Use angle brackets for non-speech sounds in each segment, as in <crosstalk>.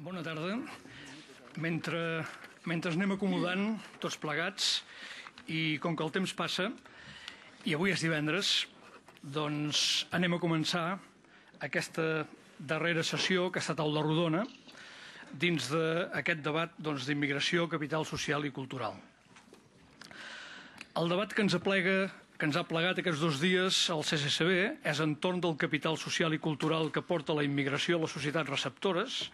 Bona tarda. Mentre, mentre anem acomodant tots plegats i com que el temps passa, i avui és divendres, doncs anem a començar aquesta darrera sessió, que ha aquesta de rodona, dins d'aquest debat doncs, d'immigració, doncs, capital social i cultural. El debat que ens aplega que ens ha plegat aquests dos dies al CCCB és entorn del capital social i cultural que porta la immigració a les societats receptores,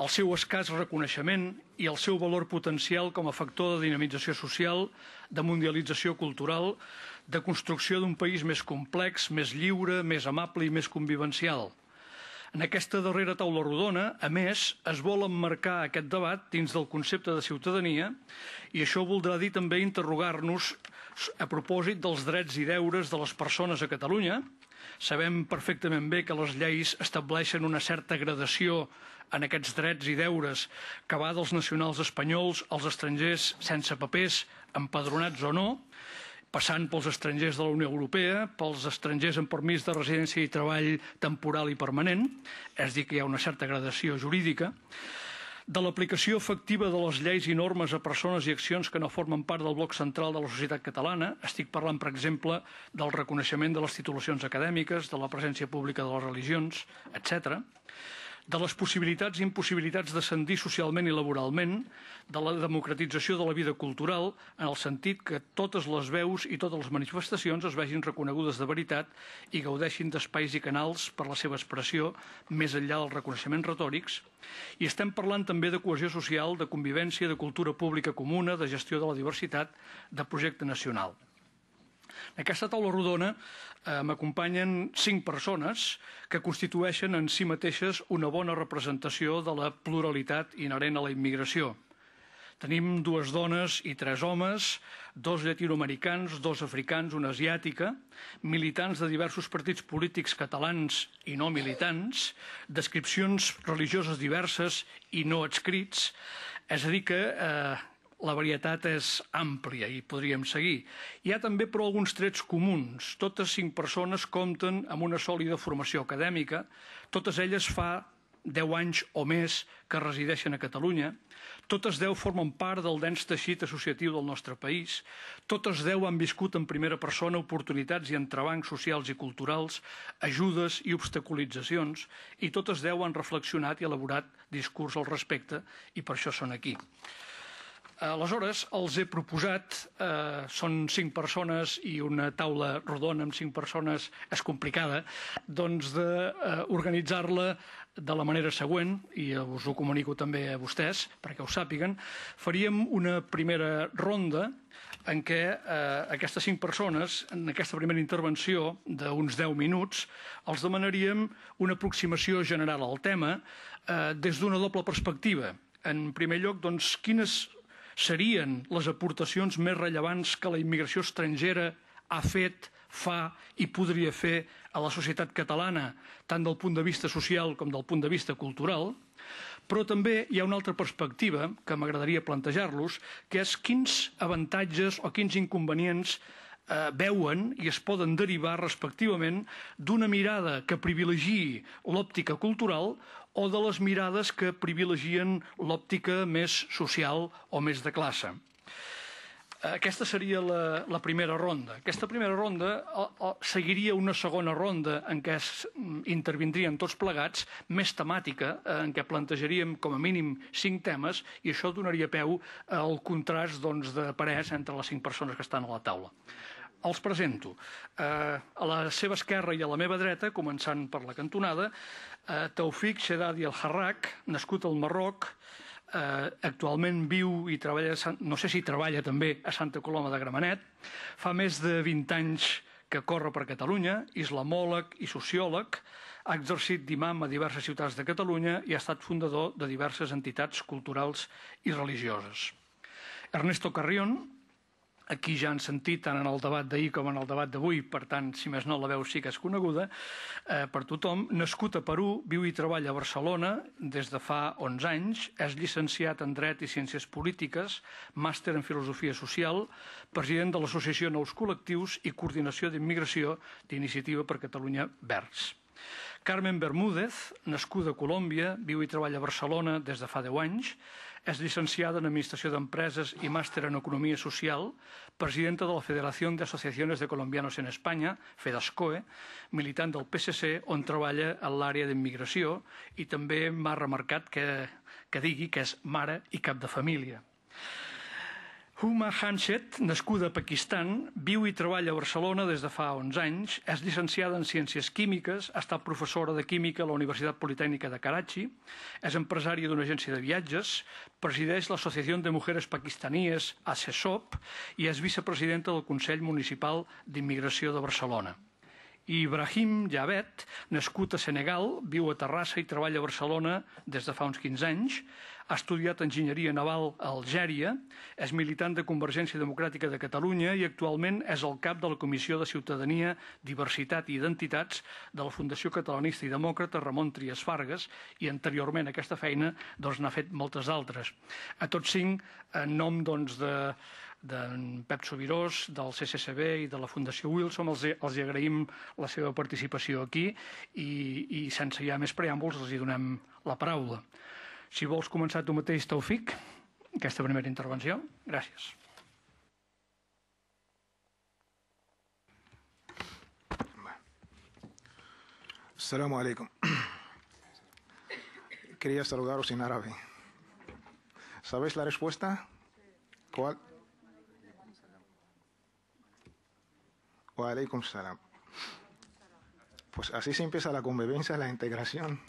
el seu escàs reconeixement i el seu valor potencial com a factor de dinamització social, de mundialització cultural, de construcció d'un país més complex, més lliure, més amable i més convivencial. En aquesta darrera taula rodona, a més, es vol emmarcar aquest debat dins del concepte de ciutadania i això voldrà dir també interrogar-nos a propòsit dels drets i deures de les persones a Catalunya. Sabem perfectament bé que les lleis estableixen una certa gradació en aquests drets i deures que va dels nacionals espanyols als estrangers sense papers, empadronats o no, passant pels estrangers de la Unió Europea, pels estrangers amb permís de residència i treball temporal i permanent, és dir, que hi ha una certa gradació jurídica, de l'aplicació efectiva de les lleis i normes a persones i accions que no formen part del bloc central de la societat catalana. Estic parlant, per exemple, del reconeixement de les titulacions acadèmiques, de la presència pública de les religions, etc de les possibilitats i impossibilitats d'ascendir socialment i laboralment, de la democratització de la vida cultural, en el sentit que totes les veus i totes les manifestacions es vegin reconegudes de veritat i gaudeixin d'espais i canals per la seva expressió més enllà dels reconeixements retòrics. I estem parlant també de cohesió social, de convivència, de cultura pública comuna, de gestió de la diversitat, de projecte nacional. En aquesta taula rodona eh, m'acompanyen cinc persones que constitueixen en si mateixes una bona representació de la pluralitat inherent a la immigració. Tenim dues dones i tres homes, dos llatinoamericans, dos africans, una asiàtica, militants de diversos partits polítics catalans i no militants, descripcions religioses diverses i no adscrits, és a dir que eh, la varietat és àmplia i podríem seguir. Hi ha també, però, alguns trets comuns. Totes cinc persones compten amb una sòlida formació acadèmica, totes elles fa 10 anys o més que resideixen a Catalunya, totes 10 formen part del dens teixit associatiu del nostre país, totes 10 han viscut en primera persona oportunitats i entrebancs socials i culturals, ajudes i obstaculitzacions, i totes 10 han reflexionat i elaborat discurs al respecte, i per això són aquí. Aleshores, els he proposat, eh, són cinc persones i una taula rodona amb cinc persones és complicada, doncs d'organitzar-la eh, de la manera següent, i us ho comunico també a vostès perquè ho sàpiguen, faríem una primera ronda en què eh, aquestes cinc persones, en aquesta primera intervenció d'uns 10 minuts, els demanaríem una aproximació general al tema eh, des d'una doble perspectiva. En primer lloc, doncs, quines serien les aportacions més rellevants que la immigració estrangera ha fet, fa i podria fer a la societat catalana, tant del punt de vista social com del punt de vista cultural, però també hi ha una altra perspectiva que m'agradaria plantejar-los, que és quins avantatges o quins inconvenients eh, veuen i es poden derivar respectivament d'una mirada que privilegiï l'òptica cultural o de les mirades que privilegien l'òptica més social o més de classe. Aquesta seria la, la primera ronda. Aquesta primera ronda o, o, seguiria una segona ronda en què es mm, intervindrien tots plegats, més temàtica, eh, en què plantejaríem com a mínim cinc temes i això donaria peu al contrast doncs, de parès entre les cinc persones que estan a la taula els presento. Eh, a la seva esquerra i a la meva dreta, començant per la cantonada, eh, Taufik Shedadi El Harrak, nascut al Marroc, eh, actualment viu i treballa, no sé si treballa també a Santa Coloma de Gramenet, fa més de 20 anys que corre per Catalunya, islamòleg i sociòleg, ha exercit d'imam a diverses ciutats de Catalunya i ha estat fundador de diverses entitats culturals i religioses. Ernesto Carrion, aquí ja han sentit tant en el debat d'ahir com en el debat d'avui, per tant, si més no, la veu sí que és coneguda, eh, per tothom, nascut a Perú, viu i treballa a Barcelona des de fa 11 anys, és llicenciat en Dret i Ciències Polítiques, màster en Filosofia Social, president de l'Associació Nous Col·lectius i Coordinació d'Immigració d'Iniciativa per Catalunya Verds. Carmen Bermúdez, nascuda a Colòmbia, viu i treballa a Barcelona des de fa 10 anys, és llicenciada en Administració d'Empreses i màster en Economia Social, presidenta de la Federació d'Associacions de Colombianos en Espanya, FEDASCOE, militant del PSC, on treballa en l'àrea d'immigració, i també m'ha remarcat que, que digui que és mare i cap de família. Huma Hanset, nascuda a Pakistan, viu i treballa a Barcelona des de fa 11 anys, és llicenciada en Ciències Químiques, ha estat professora de Química a la Universitat Politècnica de Karachi, és empresària d'una agència de viatges, presideix l'Associació de Mujeres Pakistanies, ACESOP, i és vicepresidenta del Consell Municipal d'Immigració de Barcelona. Ibrahim Javet, nascut a Senegal, viu a Terrassa i treballa a Barcelona des de fa uns 15 anys, ha estudiat enginyeria naval a Algèria, és militant de Convergència Democràtica de Catalunya i actualment és el cap de la Comissió de Ciutadania, Diversitat i Identitats de la Fundació Catalanista i Demòcrata Ramon Trias Fargues i anteriorment aquesta feina doncs n'ha fet moltes altres. A tots cinc, en nom doncs de d'en Pep Sobirós, del CCCB i de la Fundació Wilson. Els, els agraïm la seva participació aquí i, i sense ja més preàmbuls els hi donem la paraula. Si vols començar tu mateix, Taufic, aquesta primera intervención. Gracias. Assalamu alaikum. Quería saludaros en árabe. ¿Sabéis la respuesta? ¿Cuál? Wa alaikum salam. Pues así se empieza la convivencia, la integración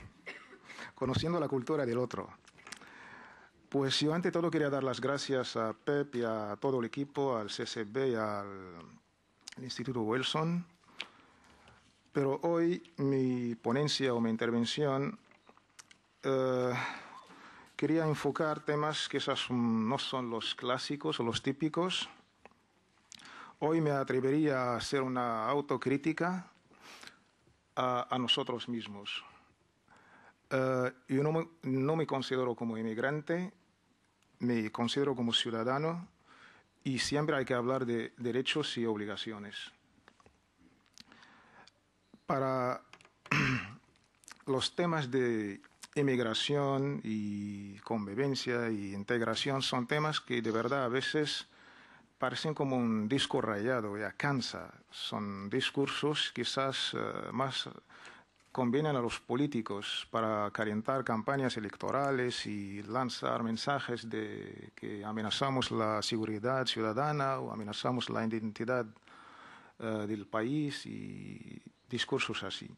conociendo la cultura del otro. Pues yo ante todo quería dar las gracias a Pep y a todo el equipo, al CSB y al, Instituto Wilson. Pero hoy mi ponencia o mi intervención eh, quería enfocar temas que no son los clásicos o los típicos. Hoy me atrevería a hacer una autocrítica a nosotros mismos. Eh, yo no me, considero como inmigrante, me considero como ciudadano y siempre hay que hablar de derechos y obligaciones. Para <clears throat> los temas de inmigración y convivencia y integración son temas que de verdad a veces parecen como un disco rayado, ya cansa. Son discursos quizás eh, más convienen a los políticos para calentar campañas electorales y lanzar mensajes de que amenazamos la seguridad ciudadana o amenazamos la identidad eh, del país y discursos así.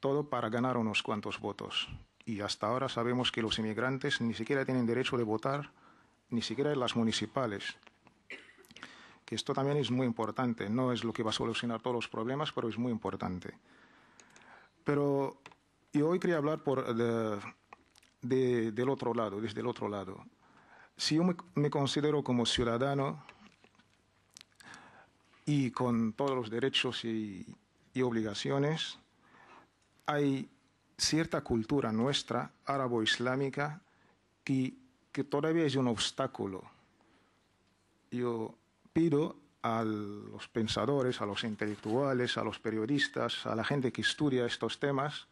Todo para ganar unos cuantos votos. Y hasta ahora sabemos que los inmigrantes ni siquiera tienen derecho de votar, ni siquiera en las municipales. Que esto también es muy importante. No es lo que va a solucionar todos los problemas, pero es muy importante. Pero yo hoy quería hablar por eh, de, del otro lado, desde el otro lado. Si yo me, considero como ciudadano y con todos los derechos y, obligaciones, hay cierta cultura nuestra, árabo-islámica, que, que todavía es un obstáculo. Yo pido a los pensadores, a los intelectuales, a los periodistas, a la gente que estudia estos temas,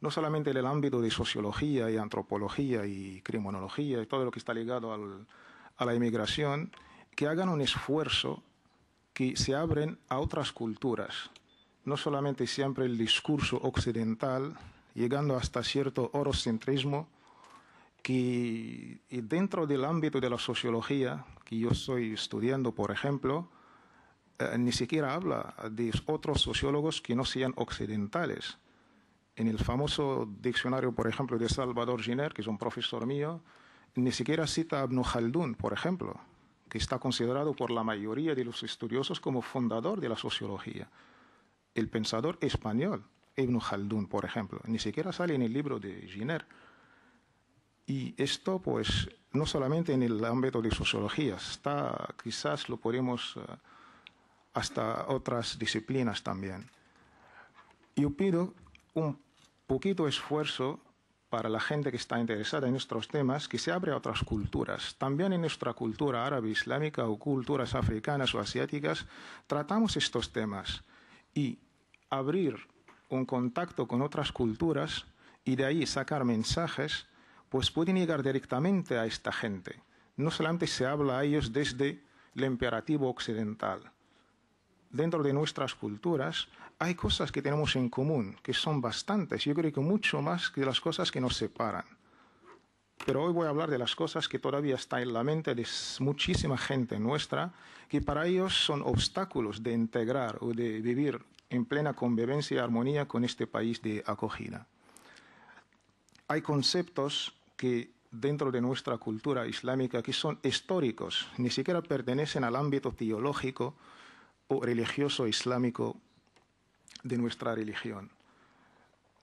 no solamente en el ámbito de sociología y antropología y criminología y todo lo que está ligado a la inmigración, que hagan un esfuerzo, que se abren a otras culturas, no solamente siempre el discurso occidental, llegando hasta cierto orocentrismo, que dentro del ámbito de la sociología, que yo estoy estudiando, por ejemplo, eh, ni siquiera habla de otros sociólogos que no sean occidentales. En el famoso diccionario, por ejemplo, de Salvador Giner, que es un profesor mío, ni siquiera cita a Ibn Khaldun, por ejemplo, que está considerado por la mayoría de los estudiosos como fundador de la sociología. El pensador español, Ibn Khaldun, por ejemplo, ni siquiera sale en el libro de Giner. Y esto, pues, no solamente en el ámbito de sociología, está, quizás lo podemos eh, hasta otras disciplinas también. Yo pido un poquito esfuerzo para la gente que está interesada en nuestros temas, que se abre a otras culturas. También en nuestra cultura árabe islámica o culturas africanas o asiáticas, tratamos estos temas. Y abrir un contacto con otras culturas y de ahí sacar mensajes, pues pueden llegar directamente a esta gente. No solamente se habla a ellos desde el imperativo occidental dentro de nuestras culturas hay cosas que tenemos en común, que son bastantes, yo creo que mucho más que las cosas que nos separan. Pero hoy voy a hablar de las cosas que todavía están en la mente de muchísima gente nuestra, que para ellos son obstáculos de integrar o de vivir en plena convivencia y armonía con este país de acogida. Hay conceptos que dentro de nuestra cultura islámica que son históricos, ni siquiera pertenecen al ámbito teológico, o religioso islámico de nuestra religión.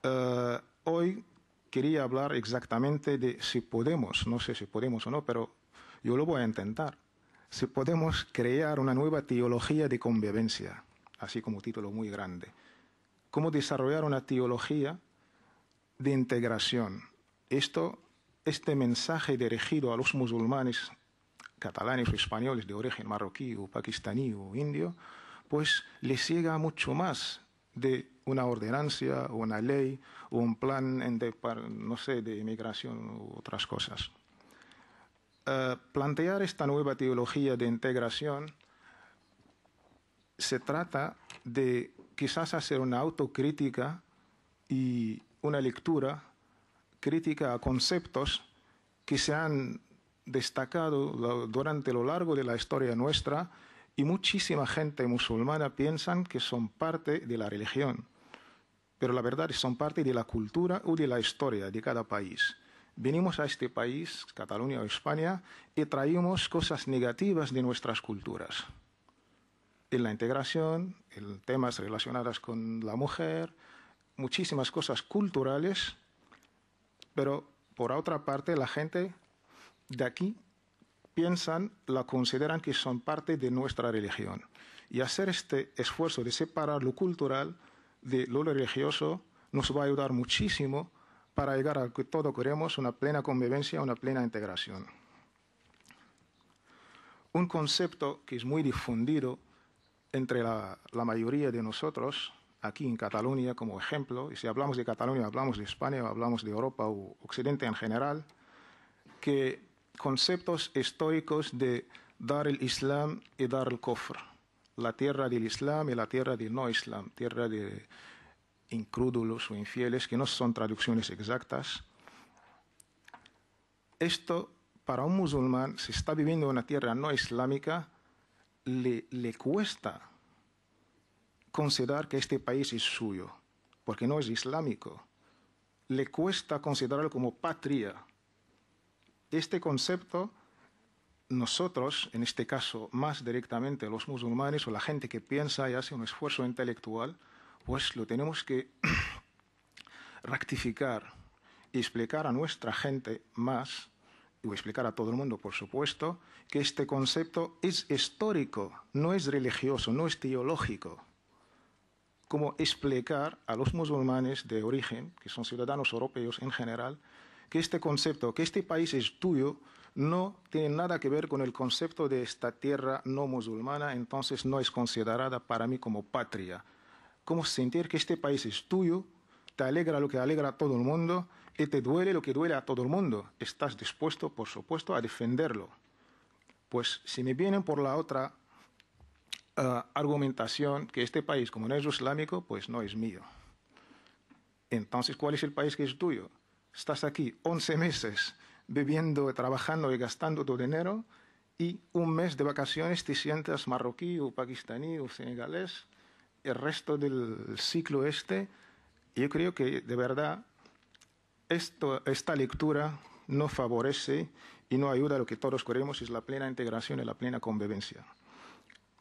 Eh, hoy quería hablar exactamente de si podemos, no sé si podemos o no, pero yo lo voy a intentar, si podemos crear una nueva teología de convivencia, así como título muy grande, cómo desarrollar una teología de integración. Esto, este mensaje dirigido a los musulmanes catalanes o españoles de origen marroquí o pakistaní o indio, pues les llega mucho más de una ordenancia, una ley, o un plan, de, no sé, de inmigración u otras cosas. Eh, plantear esta nueva teología de integración se trata de quizás hacer una autocrítica y una lectura crítica a conceptos que se han destacado durante lo largo de la historia nuestra y muchísima gente musulmana piensan que son parte de la religión, pero la verdad es son parte de la cultura o de la historia de cada país. Venimos a este país, Cataluña o España, y traímos cosas negativas de nuestras culturas. En la integración, en temas relacionados con la mujer, muchísimas cosas culturales, pero por otra parte la gente de aquí piensan, la consideran que son parte de nuestra religión. Y hacer este esfuerzo de separar lo cultural de lo religioso nos va a ayudar muchísimo para llegar a que todos queremos, una plena convivencia, una plena integración. Un concepto que es muy difundido entre la, la mayoría de nosotros, aquí en Cataluña como ejemplo, y si hablamos de Cataluña, hablamos de España, hablamos de Europa o Occidente en general, que conceptos históricos de dar el Islam y dar el cofre, la tierra del Islam y la tierra del no Islam, tierra de incrédulos o infieles, que no son traducciones exactas. Esto para un musulmán, si está viviendo en una tierra no islámica, le, le cuesta considerar que este país es suyo, porque no es islámico. Le cuesta considerarlo como patria, este concepto, nosotros, en este caso más directamente los musulmanes o la gente que piensa y hace un esfuerzo intelectual, pues lo tenemos que <clears throat> rectificar y explicar a nuestra gente más, o explicar a todo el mundo, por supuesto, que este concepto es histórico, no es religioso, no es teológico. Como explicar a los musulmanes de origen, que son ciudadanos europeos en general, que este concepto, que este país es tuyo, no tiene nada que ver con el concepto de esta tierra no musulmana, entonces no es considerada para mí como patria. ¿Cómo sentir que este país es tuyo? Te alegra lo que alegra a todo el mundo y te duele lo que duele a todo el mundo. Estás dispuesto, por supuesto, a defenderlo. Pues si me vienen por la otra ah, argumentación, que este país, como no es islámico, pues no es mío. Entonces, ¿cuál es el país que es tuyo? estás aquí 11 meses viviendo, trabajando y gastando tu dinero y un mes de vacaciones te sientas marroquí o pakistaní o senegalés, el resto del ciclo este, yo creo que de verdad esta lectura no favorece y no ayuda a lo que todos queremos, es la plena integración y la plena convivencia.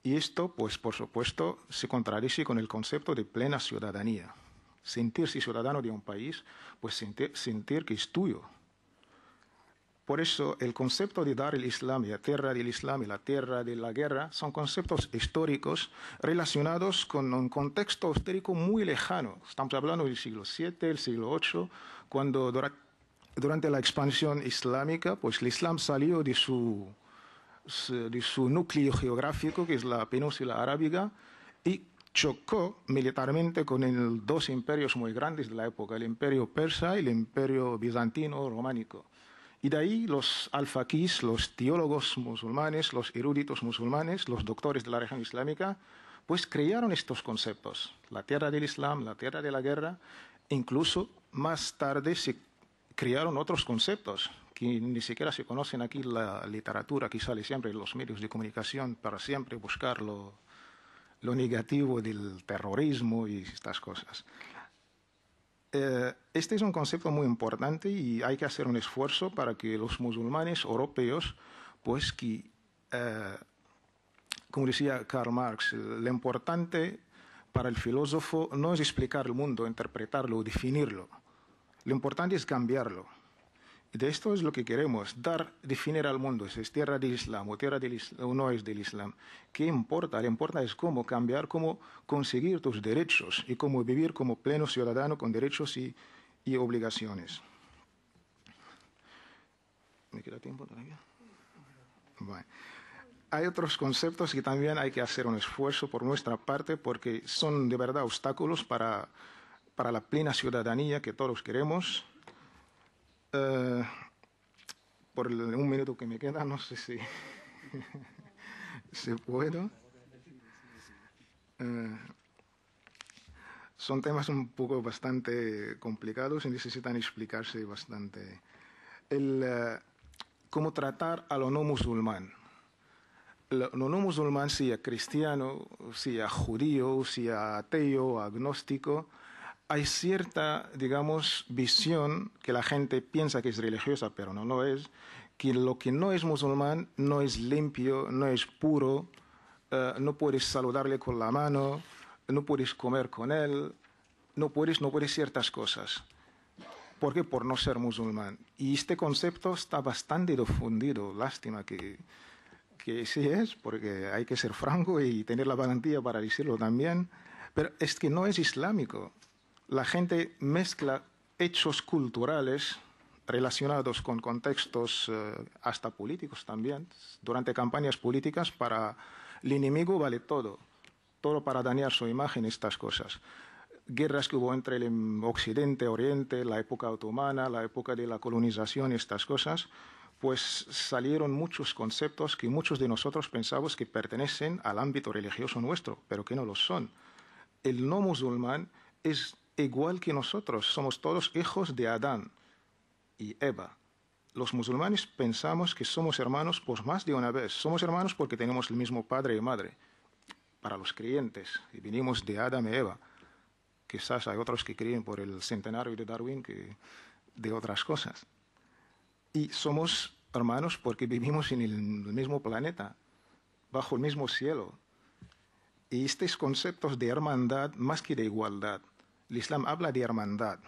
Y esto, pues por supuesto, se contradice con el concepto de plena ciudadanía sentirse ciudadano de un país, pues sentir, que es tuyo. Por eso el concepto de Dar el Islam y la tierra del Islam y la tierra de la guerra son conceptos históricos relacionados con un contexto histórico muy lejano. Estamos hablando del siglo VII, el siglo VIII, cuando durante la expansión islámica, pues el Islam salió de su, de su núcleo geográfico, que es la península arábiga, y chocó militarmente con dos imperios muy grandes de la época, el imperio persa y el imperio bizantino románico. Y de ahí los alfaquís, los teólogos musulmanes, los eruditos musulmanes, los doctores de la región islámica, pues crearon estos conceptos, la tierra del Islam, la tierra de la guerra, incluso más tarde se crearon otros conceptos que ni siquiera se conocen aquí en la literatura, que sale siempre en los medios de comunicación para siempre buscarlo lo negativo del terrorismo y estas cosas. Eh, este es un concepto muy importante y hay que hacer un esfuerzo para que los musulmanes europeos, pues que, eh, como decía Karl Marx, lo importante para el filósofo no es explicar el mundo, interpretarlo o definirlo. Lo importante es cambiarlo. De esto es lo que queremos, dar, definir al mundo, si es tierra del Islam o, no es del Islam. ¿Qué importa? Lo importa es cómo cambiar, cómo conseguir tus derechos y cómo vivir como pleno ciudadano con derechos y, obligaciones. ¿Me queda tiempo todavía? Bueno. Hay otros conceptos que también hay que hacer un esfuerzo por nuestra parte porque son de verdad obstáculos para la plena ciudadanía que todos queremos eh, por el, un minuto que me queda, no sé si, <laughs> puedo. Eh, son temas un poco bastante complicados y necesitan explicarse bastante. El, eh, ¿Cómo tratar a lo no musulmán? Lo no musulmán, sea cristiano, si sea judío, sea ateo, agnóstico, hay cierta, digamos, visión que la gente piensa que es religiosa, pero no lo es, que lo que no es musulmán no es limpio, no es puro, eh, no puedes saludarle con la mano, no puedes comer con él, no puedes, no puedes ciertas cosas. ¿Por qué? Por no ser musulmán. Y este concepto está bastante difundido. Lástima que, que sí es, porque hay que ser franco y tener la valentía para decirlo también. Pero es que no es islámico la gente mezcla hechos culturales relacionados con contextos eh, hasta políticos también, durante campañas políticas para el enemigo vale todo, todo para dañar su imagen, estas cosas. Guerras que hubo entre el Occidente, Oriente, la época otomana, la época de la colonización, estas cosas, pues salieron muchos conceptos que muchos de nosotros pensamos que pertenecen al ámbito religioso nuestro, pero que no lo son. El no musulmán es igual que nosotros, somos todos hijos de Adán y Eva. Los musulmanes pensamos que somos hermanos por más de una vez. Somos hermanos porque tenemos el mismo padre y madre. Para los creyentes, y vinimos de Adán y Eva. Quizás hay otros que creen por el centenario de Darwin que de otras cosas. Y somos hermanos porque vivimos en el mismo planeta, bajo el mismo cielo. Y estos conceptos de hermandad más que de igualdad el Islam habla de hermandad.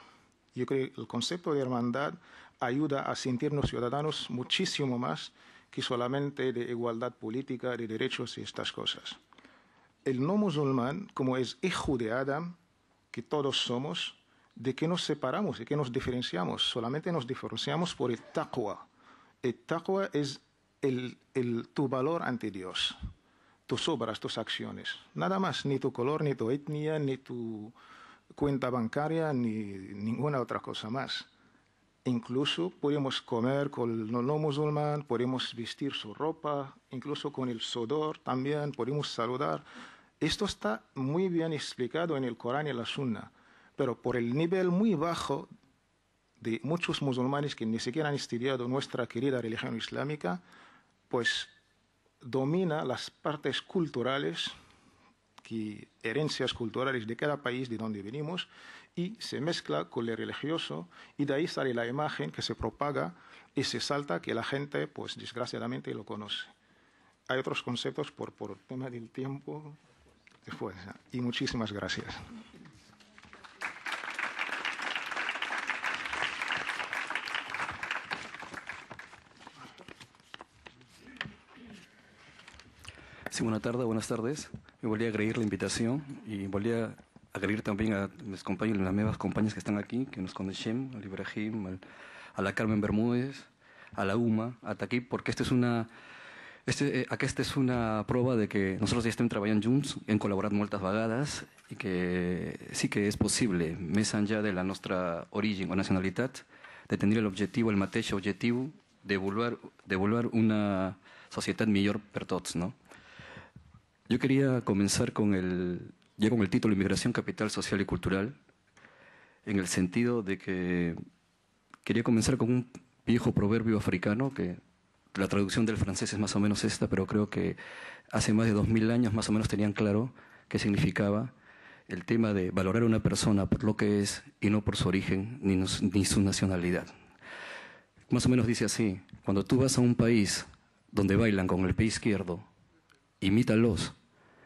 Yo creo que el concepto de hermandad ayuda a sentirnos ciudadanos muchísimo más que solamente de igualdad política, de derechos y estas cosas. El no musulmán, como es hijo de Adam, que todos somos, de qué nos separamos, de qué nos diferenciamos. Solamente nos diferenciamos por el taqwa. El taqwa es tu valor ante Dios, tus obras, tus acciones. Nada más, ni tu color, ni tu etnia, ni tu cuenta bancaria ni ninguna otra cosa más. Incluso podemos comer con el no musulmán, podemos vestir su ropa, incluso con el sudor también podemos saludar. Esto está muy bien explicado en el Corán y la Sunna, pero por el nivel muy bajo de muchos musulmanes que ni siquiera han estudiado nuestra querida religión islámica, pues domina las partes culturales que herencias culturales de cada país de donde venimos y se mezcla con lo religioso y de ahí sale la imagen que se propaga y se salta que la gente pues desgraciadamente lo conoce. Hay otros conceptos por, por tema del tiempo después y muchísimas gracias. Sí, tarde, buenas tardes. Me volví a agredir la invitación y volví a agradecer también a mis compañeros, las nuevas compañeras que están aquí, que nos conocen, al Ibrahim, a la Carmen Bermúdez, a la UMA, a aquí, porque esta es una... Este, eh, esta es una prueba de que nosotros ya estamos trabajando juntos, en colaborar muertas vagadas y que sí que es posible, más allá de la nuestra origen o nacionalidad, de tener el objetivo, el mateix objetivo, de volver de una sociedad mejor para todos, ¿no? Yo quería comenzar con el, ya con el título Inmigración, Capital Social y Cultural, en el sentido de que quería comenzar con un viejo proverbio africano que la traducción del francés es más o menos esta, pero creo que hace más de dos mil años más o menos tenían claro qué significaba el tema de valorar a una persona por lo que es y no por su origen ni, ni su nacionalidad. Más o menos dice así, cuando tú vas a un país donde bailan con el pie izquierdo imítalos,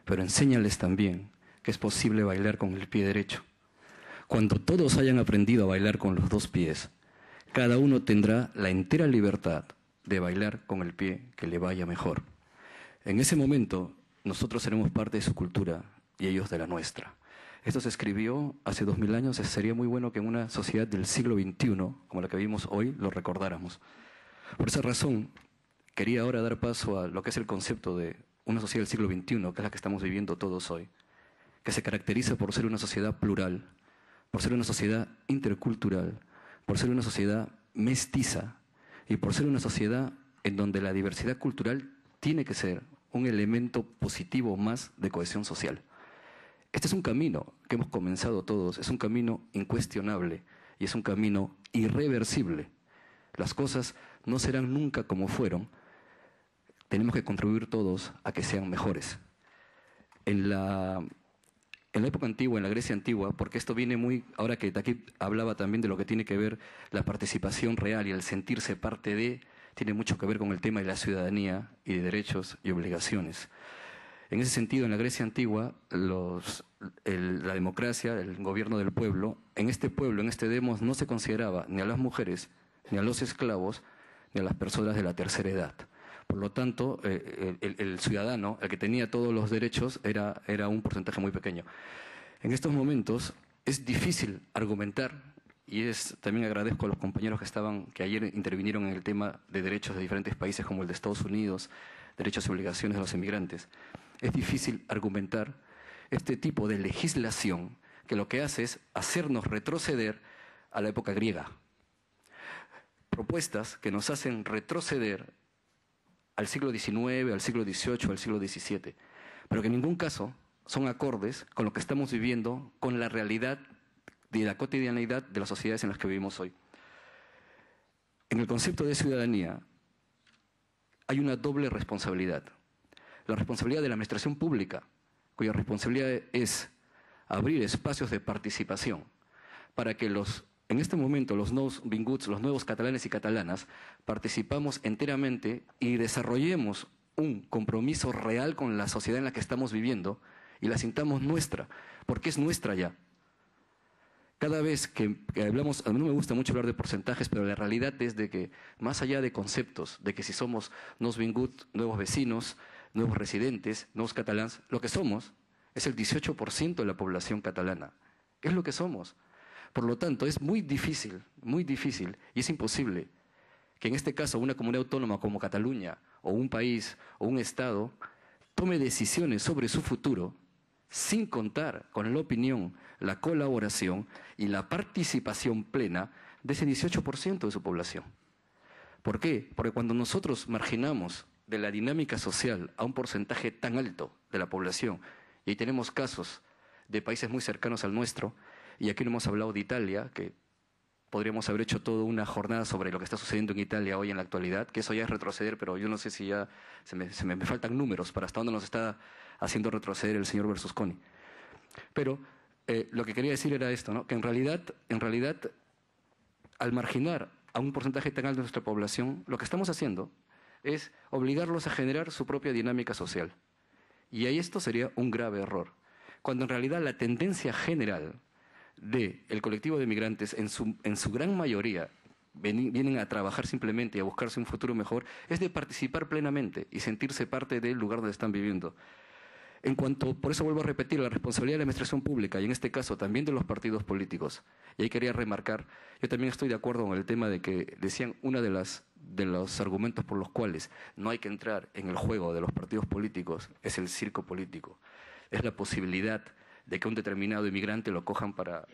pero enséñales también que es posible bailar con el pie derecho. Cuando todos hayan aprendido a bailar con los dos pies, cada uno tendrá la entera libertad de bailar con el pie que le vaya mejor. En ese momento, nosotros seremos parte de su cultura y ellos de la nuestra. Esto se escribió hace dos mil años. Sería muy bueno que en una sociedad del siglo XXI, como la que vimos hoy, lo recordáramos. Por esa razón, quería ahora dar paso a lo que es el concepto de una sociedad del siglo XXI, que es la que estamos viviendo todos hoy, que se caracteriza por ser una sociedad plural, por ser una sociedad intercultural, por ser una sociedad mestiza y por ser una sociedad en donde la diversidad cultural tiene que ser un elemento positivo más de cohesión social. Este es un camino que hemos comenzado todos, es un camino incuestionable y es un camino irreversible. Las cosas no serán nunca como fueron, tenemos que contribuir todos a que sean mejores. En la, época antigua, en la Grecia antigua, porque esto viene muy, ahora que aquí hablaba también de lo que tiene que ver la participación real y el sentirse parte de, tiene mucho que ver con el tema de la ciudadanía y de derechos y obligaciones. En ese sentido, en la Grecia antigua, la democracia, el gobierno del pueblo, en este pueblo, en este demos, no se consideraba ni a las mujeres, ni a los esclavos, ni a las personas de la tercera edad. Por lo tanto, eh, el, ciudadano, el que tenía todos los derechos, era, un porcentaje muy pequeño. En estos momentos es difícil argumentar y es también agradezco a los compañeros que estaban que ayer intervinieron en el tema de derechos de diferentes países como el de Estados Unidos, derechos y obligaciones de los inmigrantes. Es difícil argumentar este tipo de legislación que lo que hace es hacernos retroceder a la época griega. Propuestas que nos hacen retroceder al siglo XIX, al siglo XVIII, al siglo XVII, pero que en ningún caso son acordes con lo que estamos viviendo, con la realidad de la cotidianidad de las sociedades en las que vivimos hoy. En el concepto de ciudadanía hay una doble responsabilidad. La responsabilidad de la administración pública, cuya responsabilidad es abrir espacios de participación para que los en este momento, los nuevos Vinguts, los nuevos catalanes y catalanas, participamos enteramente y desarrollemos un compromiso real con la sociedad en la que estamos viviendo y la sintamos nuestra, porque es nuestra ya. Cada vez que, hablamos, a mí no me gusta mucho hablar de porcentajes, pero la realidad es de que, más allá de conceptos, de que si somos nuevos Binguts nuevos vecinos, nuevos residentes, nuevos catalanes, lo que somos es el 18% de la población catalana. Es lo que somos. Por lo tanto, es muy difícil, muy difícil y es imposible que en este caso una comunidad autónoma como Cataluña o un país o un Estado tome decisiones sobre su futuro sin contar con la opinión, la colaboración y la participación plena de ese 18% de su población. ¿Por qué? Porque cuando nosotros marginamos de la dinámica social a un porcentaje tan alto de la población, y tenemos casos de países muy cercanos al nuestro, y aquí no hemos hablado de Italia, que podríamos haber hecho toda una jornada sobre lo que está sucediendo en Italia hoy en la actualidad, que eso ya es retroceder, pero yo no sé si ya se me, faltan números para hasta dónde nos está haciendo retroceder el señor Berlusconi. Pero eh, lo que quería decir era esto, que en realidad, en realidad, al marginar a un porcentaje tan alto de nuestra población, lo que estamos haciendo es obligarlos a generar su propia dinámica social. Y ahí esto sería un grave error, cuando en realidad la tendencia general del el colectivo de migrantes, en su, en su gran mayoría, vienen a trabajar simplemente y a buscarse un futuro mejor, es de participar plenamente y sentirse parte del lugar donde están viviendo. En cuanto, por eso vuelvo a repetir, la responsabilidad de la administración pública y en este caso también de los partidos políticos. Y ahí quería remarcar, yo también estoy de acuerdo con el tema de que decían uno de de los argumentos por los cuales no hay que entrar en el juego de los partidos políticos es el circo político, es la posibilidad de que un determinado inmigrante lo cojan para,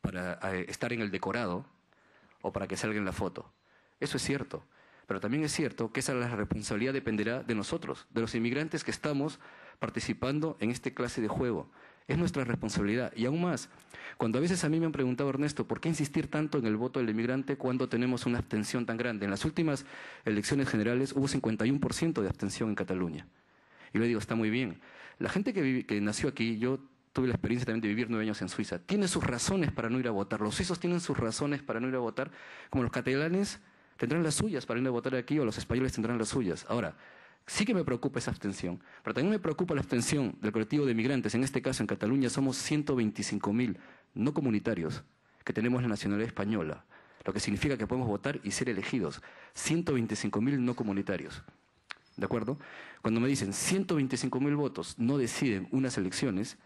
para eh, estar en el decorado o para que salga en la foto. Eso es cierto. Pero también es cierto que esa responsabilidad dependerá de nosotros, de los inmigrantes que estamos participando en este clase de juego. Es nuestra responsabilidad. Y aún más, cuando a veces a mí me han preguntado, Ernesto, ¿por qué insistir tanto en el voto del inmigrante cuando tenemos una abstención tan grande? En las últimas elecciones generales hubo 51% de abstención en Cataluña. Y le digo, está muy bien. La gente que, que nació aquí, yo tuve la experiencia también de vivir nueve años en Suiza, tiene sus razones para no ir a votar. Los suizos tienen sus razones para no ir a votar, como los catalanes tendrán las suyas para ir a votar aquí o los españoles tendrán las suyas. Ahora, sí que me preocupa esa abstención, pero también me preocupa la abstención del colectivo de migrantes. En este caso, en Cataluña somos 125.000 no comunitarios que tenemos la nacionalidad española, lo que significa que podemos votar y ser elegidos. 125.000 no comunitarios. ¿De acuerdo? Cuando me dicen 125.000 votos no deciden unas elecciones,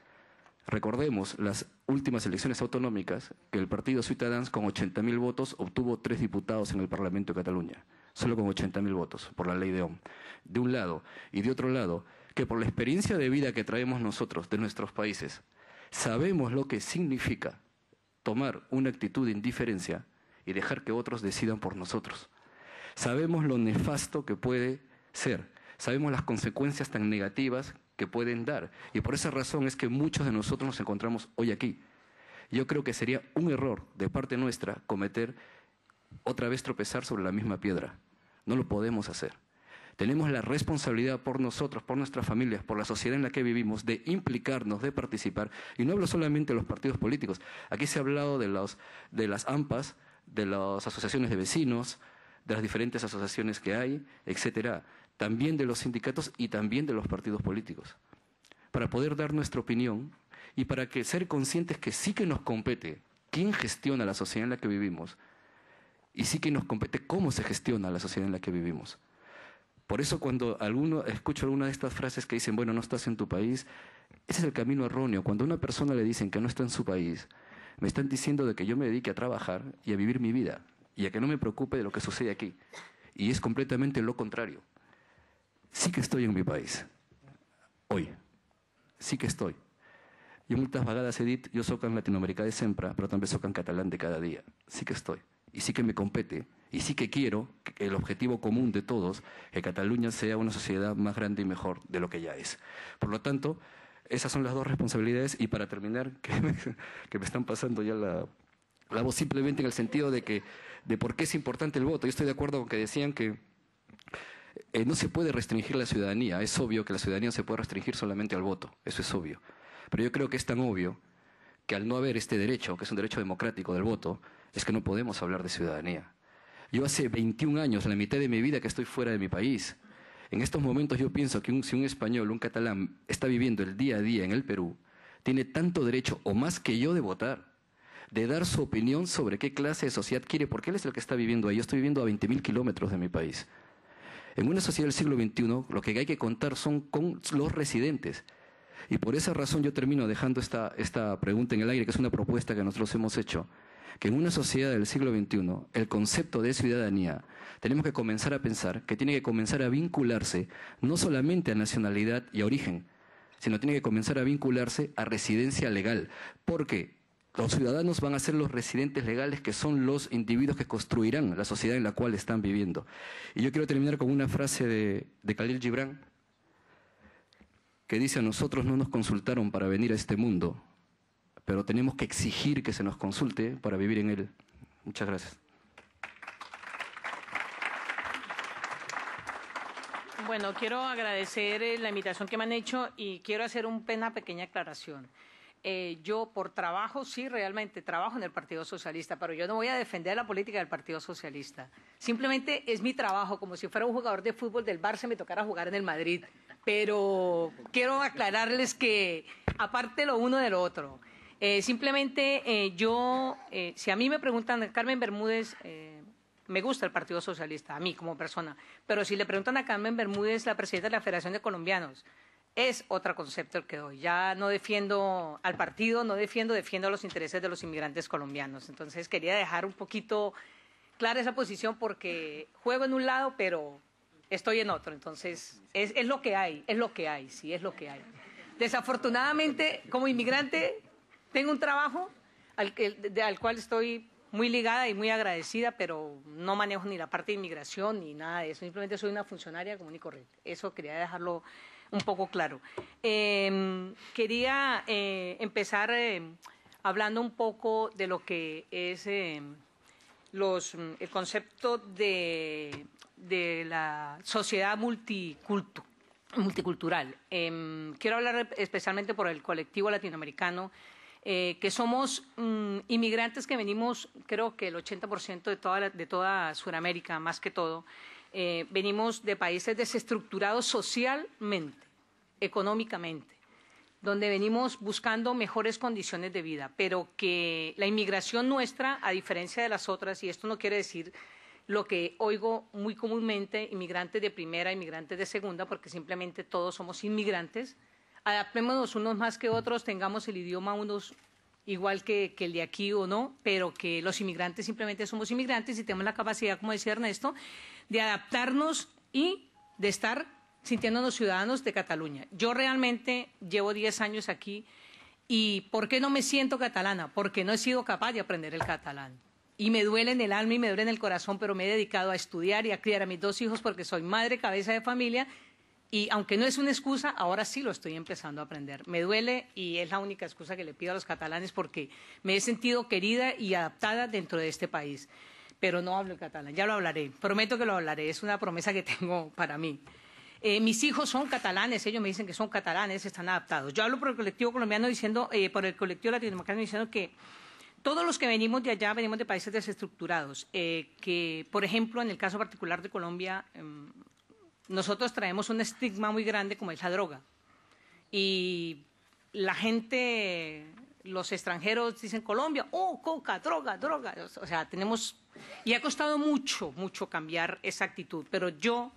Recordemos las últimas elecciones autonómicas que el Partido Ciudadanos con 80.000 votos obtuvo tres diputados en el Parlamento de Cataluña, solo con 80.000 votos por la ley de OM. De un lado y de otro lado, que por la experiencia de vida que traemos nosotros de nuestros países, sabemos lo que significa tomar una actitud de indiferencia y dejar que otros decidan por nosotros. Sabemos lo nefasto que puede ser, sabemos las consecuencias tan negativas que pueden dar. Y por esa razón es que muchos de nosotros nos encontramos hoy aquí. Yo creo que sería un error de parte nuestra cometer otra vez tropezar sobre la misma piedra. No lo podemos hacer. Tenemos la responsabilidad por nosotros, por nuestras familias, por la sociedad en la que vivimos, de implicarnos, de participar. Y no hablo solamente de los partidos políticos. Aquí se ha hablado de, de las AMPAs, de las asociaciones de vecinos, de las diferentes asociaciones que hay, etcétera también de los sindicatos y también de los partidos políticos, para poder dar nuestra opinión y para que ser conscientes que sí que nos compete quién gestiona la sociedad en la que vivimos y sí que nos compete cómo se gestiona la sociedad en la que vivimos. Por eso cuando alguno escucho alguna de estas frases que dicen, bueno, no estás en tu país, ese es el camino erróneo. Cuando a una persona le dicen que no está en su país, me están diciendo de que yo me dedique a trabajar y a vivir mi vida y a que no me preocupe de lo que sucede aquí. Y es completamente lo contrario sí que estoy en mi país. Hoy. Sí que estoy. Y muchas vagadas, Edith, yo soy en Latinoamérica de siempre, pero también soy en catalán de cada día. Sí que estoy. Y sí que me compete. Y sí que quiero el objetivo común de todos, que Cataluña sea una sociedad más grande y mejor de lo que ya es. Por lo tanto, esas son las dos responsabilidades. Y para terminar, <laughs> que me, que me están pasando ya la, la voz simplemente en el sentido de que, de por qué es importante el voto. Yo estoy de acuerdo con que decían que eh, no se puede restringir la ciudadanía. Es obvio que la ciudadanía se puede restringir solamente al voto. Eso es obvio. Pero yo creo que es tan obvio que al no haber este derecho, que es un derecho democrático del voto, es que no podemos hablar de ciudadanía. Yo hace 21 años, la mitad de mi vida, que estoy fuera de mi país. En estos momentos yo pienso que si un español, un catalán, está viviendo el día a día en el Perú, tiene tanto derecho o más que yo de votar, de dar su opinión sobre qué clase de sociedad quiere, porque él es el que está viviendo ahí. Yo estoy viviendo a 20.000 kilómetros de mi país. En una sociedad del siglo XXI, lo que hay que contar son con los residentes. Y por esa razón yo termino dejando esta, esta pregunta en el aire, que es una propuesta que nosotros hemos hecho, que en una sociedad del siglo XXI, el concepto de ciudadanía, tenemos que comenzar a pensar que tiene que comenzar a vincularse no solamente a nacionalidad y a origen, sino tiene que comenzar a vincularse a residencia legal, porque los ciudadanos van a ser los residentes legales que son los individuos que construirán la sociedad en la cual están viviendo. Y yo quiero terminar con una frase de, de Khalil Gibran que dice, a nosotros no nos consultaron para venir a este mundo, pero tenemos que exigir que se nos consulte para vivir en él. Muchas gracias. Bueno, quiero agradecer eh, la invitación que me han hecho y quiero hacer una pequeña aclaración. Eh, yo por trabajo, sí, realmente trabajo en el Partido Socialista, pero yo no voy a defender la política del Partido Socialista. Simplemente es mi trabajo, como si fuera un jugador de fútbol del Barça me tocara jugar en el Madrid. Pero quiero aclararles que aparte lo uno de lo otro. Eh, simplemente eh, yo, si a mí me preguntan, Carmen Bermúdez, me gusta el Partido Socialista, a mí como persona, pero si le preguntan a Carmen Bermúdez, la presidenta de la Federación de Colombianos, es otro concepto el que doy. Ya no defiendo al partido, no defiendo, defiendo los intereses de los inmigrantes colombianos. Entonces quería dejar un poquito clara esa posición porque juego en un lado, pero estoy en otro. Entonces es, lo que hay, es lo que hay, sí, es lo que hay. Desafortunadamente, como inmigrante, tengo un trabajo al, al cual estoy muy ligada y muy agradecida, pero no manejo ni la parte de inmigración ni nada de eso. Simplemente soy una funcionaria común y corriente. Eso quería dejarlo un poco claro. Em, quería eh, empezar em, hablando un poco de lo que es em, mm, el concepto de, la sociedad multicultural. quiero hablar especialmente por el colectivo latinoamericano eh, que somos mm, inmigrantes que venimos, creo que el 80% de toda, de toda Sudamérica, más que todo, eh, venimos de países desestructurados socialmente, económicamente, donde venimos buscando mejores condiciones de vida, pero que la inmigración nuestra, a diferencia de las otras, y esto no quiere decir lo que oigo muy comúnmente, inmigrantes de primera, inmigrantes de segunda, porque simplemente todos somos inmigrantes, adaptémonos unos más que otros, tengamos el idioma unos igual que, el de aquí o no, pero que los inmigrantes simplemente somos inmigrantes y tenemos la capacidad, como decía Ernesto, de adaptarnos y de estar sintiéndonos ciudadanos de Cataluña. Yo realmente llevo 10 años aquí y ¿por qué no me siento catalana? Porque no he sido capaz de aprender el catalán. Y me duele en el alma y me duele en el corazón, pero me he dedicado a estudiar y a criar a mis dos hijos porque soy madre cabeza de familia y aunque no es una excusa, ahora sí lo estoy empezando a aprender. Me duele y es la única excusa que le pido a los catalanes porque me he sentido querida y adaptada dentro de este país. Pero no hablo catalán, ya lo hablaré. Prometo que lo hablaré, es una promesa que <laughs> tengo para mí. Eh, mis hijos son catalanes, ellos me dicen que son catalanes, están adaptados. Yo hablo por el colectivo colombiano diciendo, eh, por el colectivo latinoamericano diciendo que todos los que venimos de allá venimos de países desestructurados, eh, que, por ejemplo, en el caso particular de Colombia, em, nosotros traemos un estigma muy grande como es la droga. Y la gente, los extranjeros dicen Colombia, oh, coca, droga, droga. O sea, tenemos... Y ha costado mucho, mucho cambiar esa actitud. Pero yo,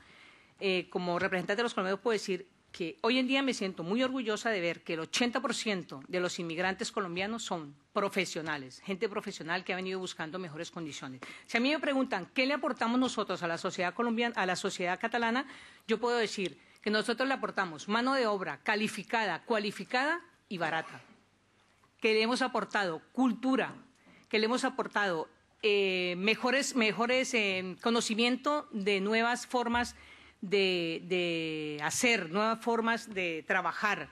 eh, como representante de los colombianos, puedo decir, que hoy en día me siento muy orgullosa de ver que el 80% de los inmigrantes colombianos son profesionales, gente profesional que ha venido buscando mejores condiciones. Si a mí me preguntan qué le aportamos nosotros a la sociedad colombiana, a la sociedad catalana, yo puedo decir que nosotros le aportamos mano de obra calificada, cualificada y barata, que le hemos aportado cultura, que le hemos aportado eh, mejores, mejores eh, conocimiento de nuevas formas de, hacer, nuevas formas de trabajar.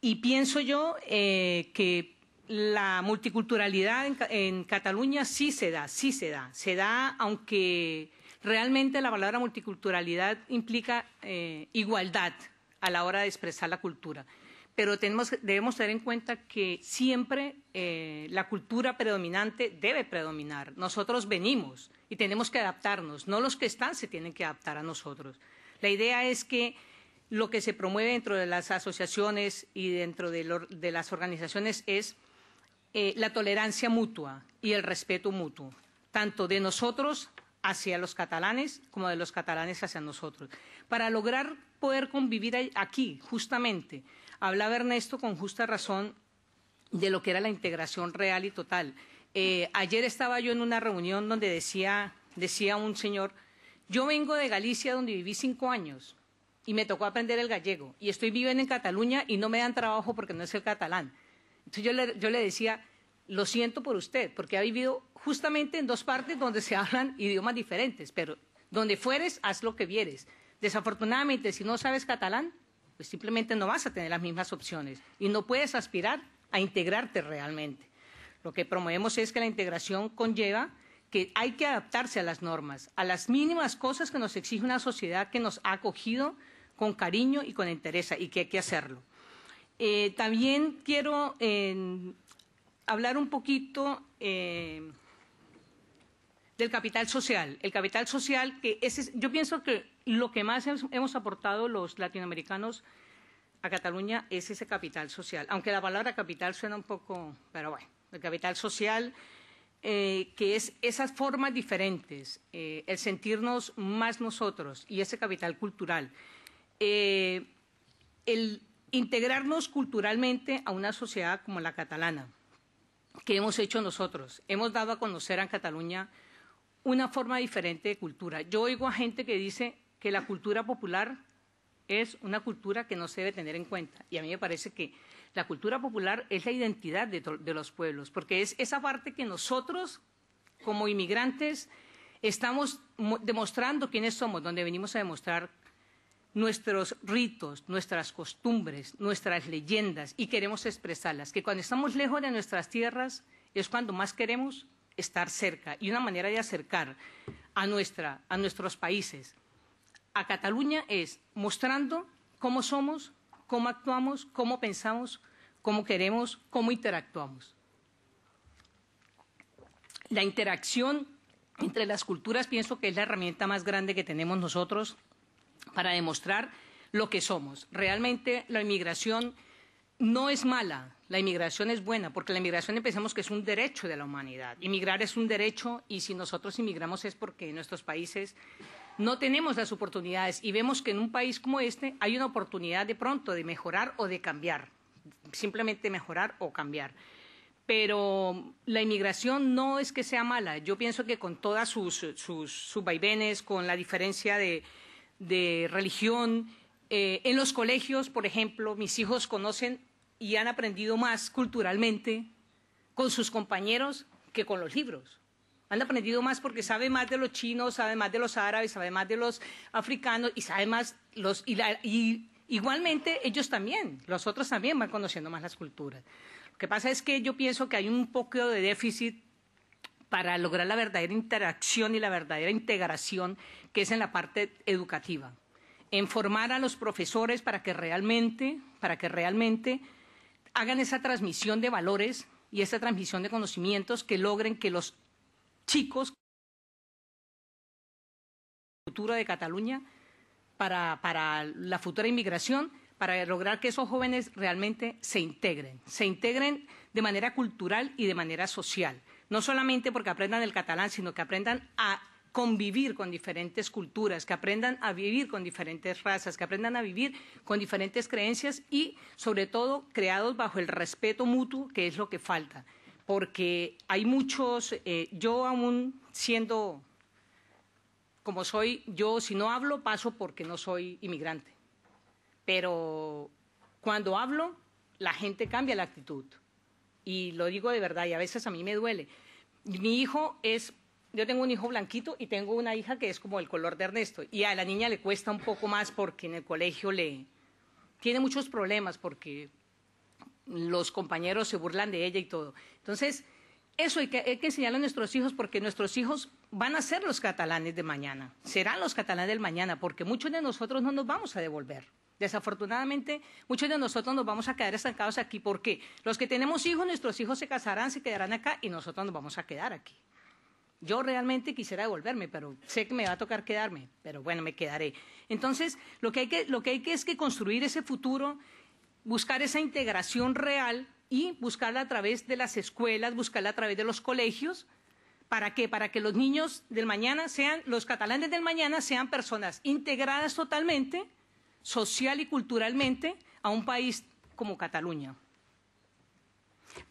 Y pienso yo eh, que la multiculturalidad en, Cataluña sí se da, sí se da. Se da aunque realmente la palabra multiculturalidad implica eh, igualdad a la hora de expresar la cultura pero debemos tener en cuenta que siempre eh, la cultura predominante debe predominar. Nosotros venimos y tenemos que adaptarnos, no los que están se tienen que adaptar a nosotros. La idea es que lo que se promueve dentro de las asociaciones y dentro de, las organizaciones es eh, la tolerancia mutua y el respeto mutuo, tanto de nosotros hacia los catalanes como de los catalanes hacia nosotros, para lograr poder convivir aquí, justamente Hablaba Ernesto con justa razón de lo que era la integración real y total. Eh, ayer estaba yo en una reunión donde decía, un señor, yo vengo de Galicia donde viví cinco años y me tocó aprender el gallego y estoy viviendo en Cataluña y no me dan trabajo porque no es el catalán. Entonces yo le, yo le decía, lo siento por usted, porque ha vivido justamente en dos partes donde se <laughs> hablan idiomas diferentes, pero donde fueres, haz lo que vieres. Desafortunadamente, si no sabes catalán, pues simplemente no vas a tener las mismas opciones y no puedes aspirar a integrarte realmente. Lo que promovemos es que la integración conlleva que hay que adaptarse a las normas, a las mínimas cosas que nos exige una sociedad que nos ha acogido con cariño y con interés y que hay que hacerlo. Eh, también quiero hablar un poquito eh, del capital social. El capital social que yo pienso que lo que más hemos aportado los latinoamericanos a Cataluña es ese capital social, aunque la palabra capital suena un poco, pero bueno, el capital social, eh, que es esas formas diferentes, eh, el sentirnos más nosotros y ese capital cultural, eh, el integrarnos culturalmente a una sociedad como la catalana, que hemos hecho nosotros, hemos dado a conocer a Cataluña una forma diferente de cultura. Yo oigo a gente que dice, que la cultura popular es una cultura que no se debe tener en cuenta. Y a mí me parece que la cultura popular es la identidad de, los pueblos, porque es esa parte que nosotros, como inmigrantes, estamos demostrando quiénes somos, donde venimos a demostrar nuestros ritos, nuestras costumbres, nuestras leyendas y queremos expresarlas, que cuando estamos lejos de nuestras tierras es cuando más queremos estar cerca y una manera de acercar a, nuestra, a nuestros países a Cataluña es mostrando cómo somos, cómo actuamos, cómo pensamos, cómo queremos, cómo interactuamos. La interacción entre las culturas pienso que es la herramienta más grande que tenemos nosotros para demostrar lo que somos. Realmente la inmigración no es mala, la inmigración es buena, porque la inmigración pensamos que es un derecho de la humanidad. Inmigrar es un derecho y si nosotros inmigramos es porque en nuestros países no tenemos las oportunidades y vemos que en un país como este hay una oportunidad de pronto de mejorar o de cambiar, simplemente mejorar o cambiar. Pero la inmigración no es que sea mala. Yo pienso que con todas sus, sus, vaivenes, con la diferencia de, religión, eh, en los colegios, por ejemplo, mis hijos conocen y han aprendido más culturalmente con sus compañeros que con los libros. Han aprendido más porque sabe más de los chinos, sabe más de los árabes, sabe más de los africanos y sabe más los... Y, igualmente ellos también, los otros también van conociendo más las culturas. Lo que pasa es que yo pienso que hay un poco de déficit para lograr la verdadera interacción y la verdadera integración que es en la parte educativa. En formar a los profesores para que realmente, para que realmente hagan esa transmisión de valores y esa transmisión de conocimientos que logren que los chicos de Cataluña, para, para la futura inmigración, para lograr que esos jóvenes realmente se integren, se integren de manera cultural y de manera social. No solamente porque aprendan el catalán, sino que aprendan a convivir con diferentes culturas, que aprendan a vivir con diferentes razas, que aprendan a vivir con diferentes creencias y, sobre todo, creados bajo el respeto mutuo, que es lo que falta porque hay muchos, eh, yo aún siendo como soy, yo si no hablo paso porque no soy inmigrante, pero cuando hablo la gente cambia la actitud y lo digo de verdad y a veces a mí me duele. Mi hijo es, yo tengo un hijo blanquito y tengo una hija que es como el color de Ernesto y a la niña le cuesta un poco más porque en el colegio le tiene muchos problemas porque los compañeros se burlan de ella y todo. Entonces, eso hay que, hay que enseñarle a nuestros hijos porque nuestros hijos van a ser los catalanes de mañana, serán los catalanes del mañana, porque muchos de nosotros no nos vamos a devolver. Desafortunadamente, muchos de nosotros nos vamos a quedar estancados aquí porque los que tenemos hijos, nuestros hijos se casarán, se quedarán acá y nosotros nos vamos a quedar aquí. Yo realmente quisiera devolverme, pero sé que me va a tocar quedarme, pero bueno, me quedaré. Entonces, lo que hay que, lo que, hay que es que construir ese futuro buscar esa integración real y buscarla a través de las escuelas, buscarla a través de los colegios. ¿Para qué? Para que los niños del mañana sean, los catalanes del mañana sean personas integradas totalmente, social y culturalmente, a un país como Cataluña.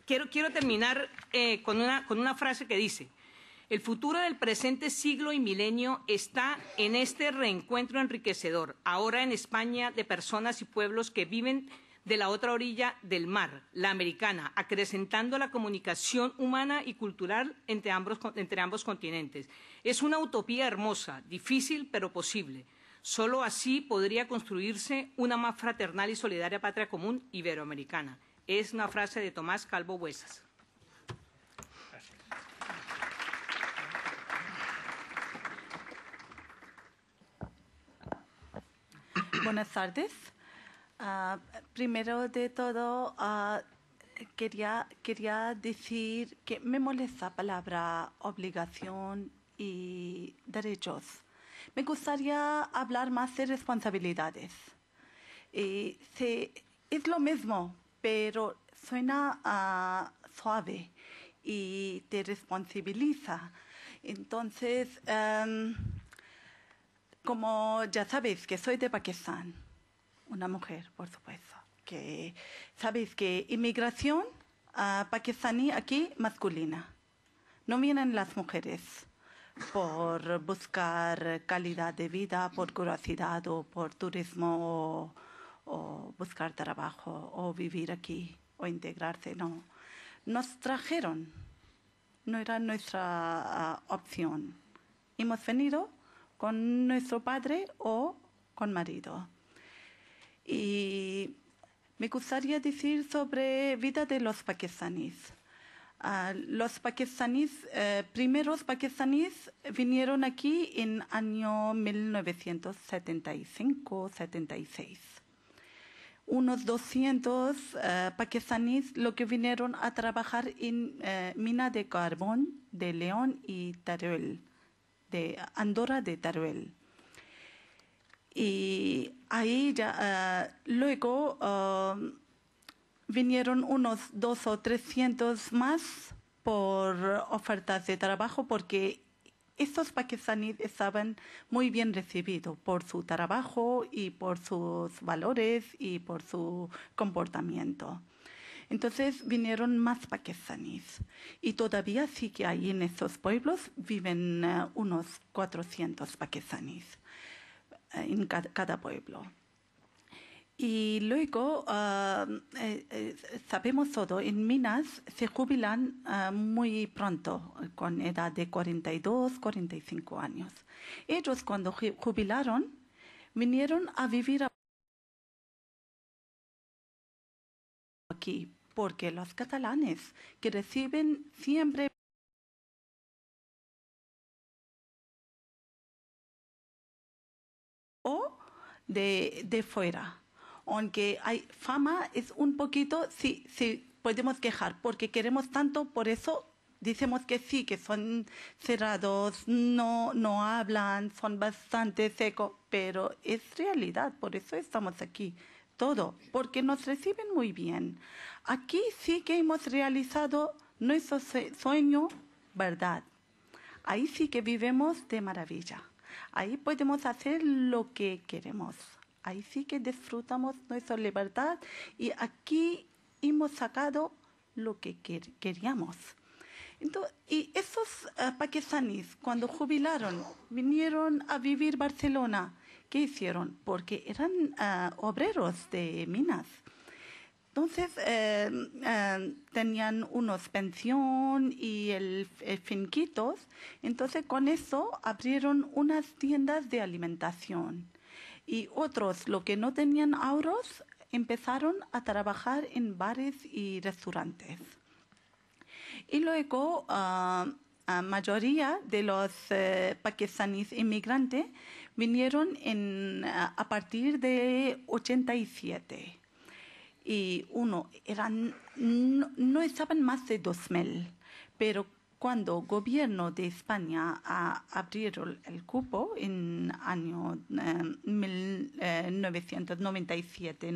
Quiero, quiero terminar eh, con, una, con una frase que dice, el futuro del presente siglo y milenio está en este reencuentro enriquecedor, ahora en España, de personas y pueblos que viven de la otra orilla del mar, la americana, acrecentando la comunicación humana y cultural entre ambos, continentes. Es una utopía hermosa, difícil pero posible. Solo así podría construirse una más fraternal y solidaria patria común iberoamericana. Es una frase de Tomás Calvo Buesas. Buenas tardes. Ah, primero de todo, ah, quería, decir que me molesta la palabra obligación y derechos. Me gustaría hablar más de responsabilidades. es lo mismo, pero suena ah, suave y te responsabiliza. Entonces, em, como ya sabéis que soy de Pakistán, una mujer, por supuesto. Que, Sabéis que inmigración a ah, pakistaní aquí masculina. No vienen las mujeres por buscar calidad de vida, por curiosidad o por turismo o, buscar trabajo o vivir aquí o integrarse. No, nos trajeron, no era nuestra ah, opción. Hemos venido con nuestro padre o con marido. Y me gustaría decir sobre vida de los paquistaníes. Ah, los paquistaníes, eh, primeros paquistaníes vinieron aquí en año 1975-76. Unos 200 eh, paquistaníes lo que vinieron a trabajar en eh, mina de carbón de León y Taruel, de Andorra de Taruel. Y ahí ya, eh, luego eh, vinieron unos dos o trescientos más por ofertas de trabajo porque estos paquistaníes estaban muy bien recibidos por su trabajo y por sus valores y por su comportamiento. Entonces vinieron más paquistaníes y todavía sí que ahí en esos pueblos viven eh, unos cuatrocientos paquistaníes. Eh, en cada, pueblo. Y luego ah, eh, eh, sabemos todo, en Minas se jubilan ah, muy pronto, con edad de 42, 45 años. Ellos cuando jubilaron, vinieron a vivir aquí, porque los catalanes que reciben siempre de, de fuera. Aunque hay fama, es un poquito, sí, sí, podemos quejar, porque queremos tanto, por eso decimos que sí, que son cerrados, no, no hablan, son bastante secos, pero es realidad, por eso estamos aquí, todo, porque nos reciben muy bien. Aquí sí que hemos realizado nuestro sueño, verdad. Ahí sí que vivimos de maravilla. Ahí podemos hacer lo que queremos. Ahí sí que disfrutamos nuestra libertad y aquí hemos sacado lo que queríamos. y esos eh, paquistaníes cuando jubilaron, vinieron a vivir Barcelona. ¿Qué hicieron? Porque eran eh, obreros de minas. Entonces eh, eh, tenían unos pensión y el, finquitos. Entonces con eso abrieron unas tiendas de alimentación. Y otros, lo que no tenían ahorros, empezaron a trabajar en bares y restaurantes. Y luego la ah, mayoría de los eh, paquistaníes inmigrantes vinieron a partir de 87 y uno, eran, no, estaban más de 2.000, pero cuando el gobierno de España abrió el cupo en año 1997-98 eh,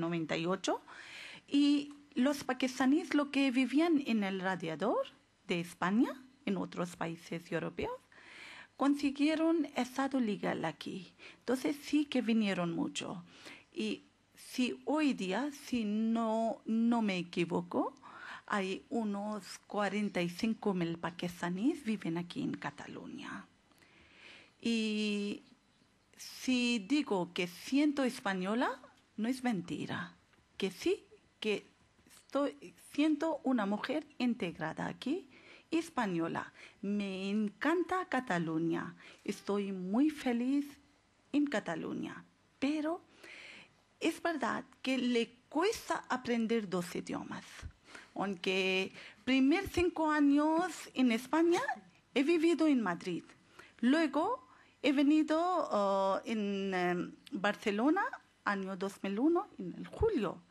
eh, y los pakistaníes lo que vivían en el radiador de España, en otros países europeos, consiguieron estado legal aquí. Entonces sí que vinieron mucho. Y si hoy día, si no, no me equivoco, hay unos 45.000 mil pakistaníes viven aquí en Cataluña. Y si digo que siento española, no es mentira. Que sí, que estoy, siento una mujer integrada aquí, española. Me encanta Cataluña. Estoy muy feliz en Cataluña. Pero es verdad que le cuesta aprender dos idiomas, aunque primer cinco años en España he vivido en Madrid, luego he venido uh, en em, Barcelona año 2001 en el julio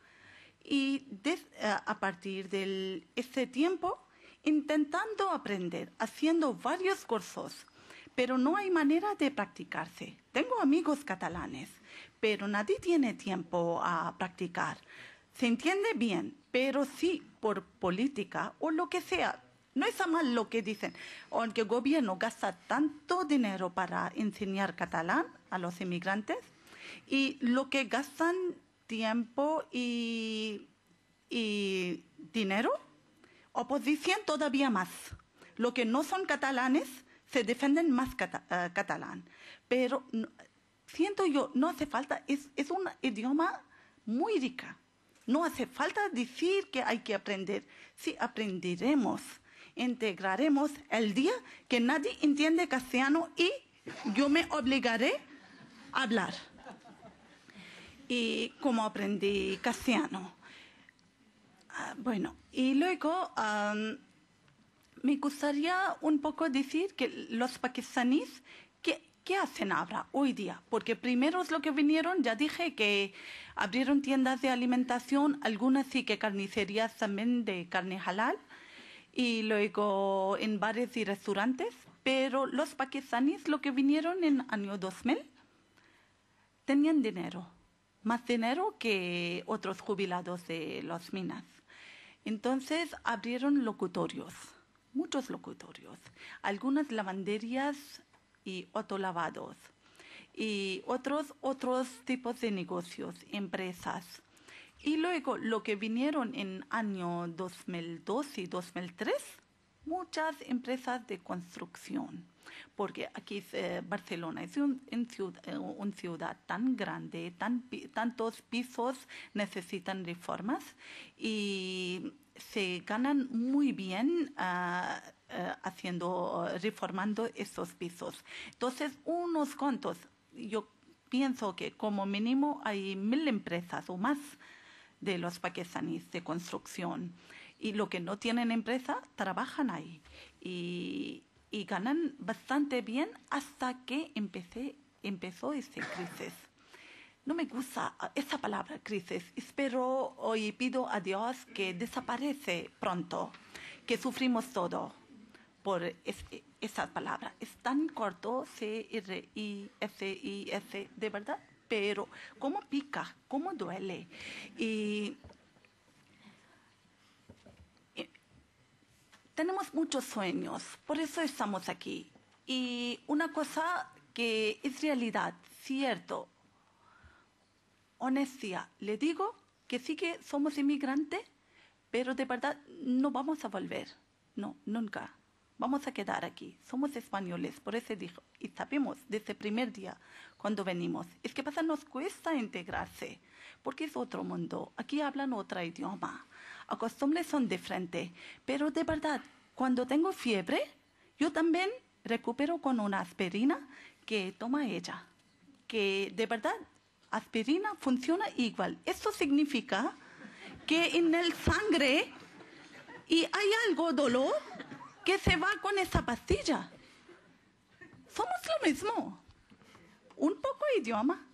y uh, a partir de ese tiempo intentando aprender, haciendo varios cursos, pero no hay manera de practicarse. Tengo amigos catalanes pero nadie tiene tiempo a practicar. Se entiende bien, pero sí por política o lo que sea. No es mal lo que dicen, aunque el gobierno gasta tanto dinero para enseñar catalán a los inmigrantes y lo que gastan tiempo y, y dinero, oposición todavía más. Lo que no son catalanes se defienden más eh, catalán, pero siento yo, no hace falta, es, un idioma muy rica. No hace falta decir que hay que aprender. Si aprenderemos, integraremos el día que nadie entiende castellano y yo me obligaré a hablar. Y como aprendí castellano. Ah, bueno, y luego me gustaría un poco decir que los pakistaníes ¿Qué hacen ahora, hoy día? Porque primero es lo que vinieron, ya dije que abrieron tiendas de alimentación, algunas sí que carnicerías también de carne halal, y luego en bares y restaurantes, pero los paquistaníes lo que vinieron en año 2000 tenían dinero, más dinero que otros jubilados de las minas. Entonces abrieron locutorios, muchos locutorios, algunas lavanderías y autolavados. Y otros, otros tipos de negocios, empresas. Y luego lo que vinieron en año 2002 y 2003, muchas empresas de construcción, porque aquí eh, Barcelona es un, ciudad, eh, un ciudad, tan grande, tan, tantos pisos necesitan reformas y se ganan muy bien ah, eh, haciendo, reformando esos pisos. Entonces, unos cuantos, yo pienso que como mínimo hay mil empresas o más de los pakistaníes de construcción. Y lo que no tienen empresa, trabajan ahí. Y, ganan bastante bien hasta que empecé, empezó ese crisis. No me gusta esa palabra crisis. Espero hoy pido a Dios que desaparece pronto, que sufrimos todo por esas e, esa palabra. Es tan corto, C, R, I, f I, f de verdad, pero cómo pica, cómo duele. Eh, tenemos muchos sueños, por eso estamos aquí. Y una cosa que es realidad, cierto, honestia, le digo que sí que somos inmigrantes, pero de verdad no vamos a volver, no, nunca. Vamos a quedar aquí. Somos españoles, por eso dijo. Y sabemos desde el primer día cuando venimos. Es que pasa, nos cuesta integrarse, porque es otro mundo. Aquí hablan otro idioma. acostumbres son diferentes. Pero de verdad, cuando tengo fiebre, yo también recupero con una aspirina que toma ella. Que de verdad, aspirina funciona igual. Esto significa que en el sangre y hay algo dolor qué se va con esa pastilla. Somos lo mismo. Un poco idioma.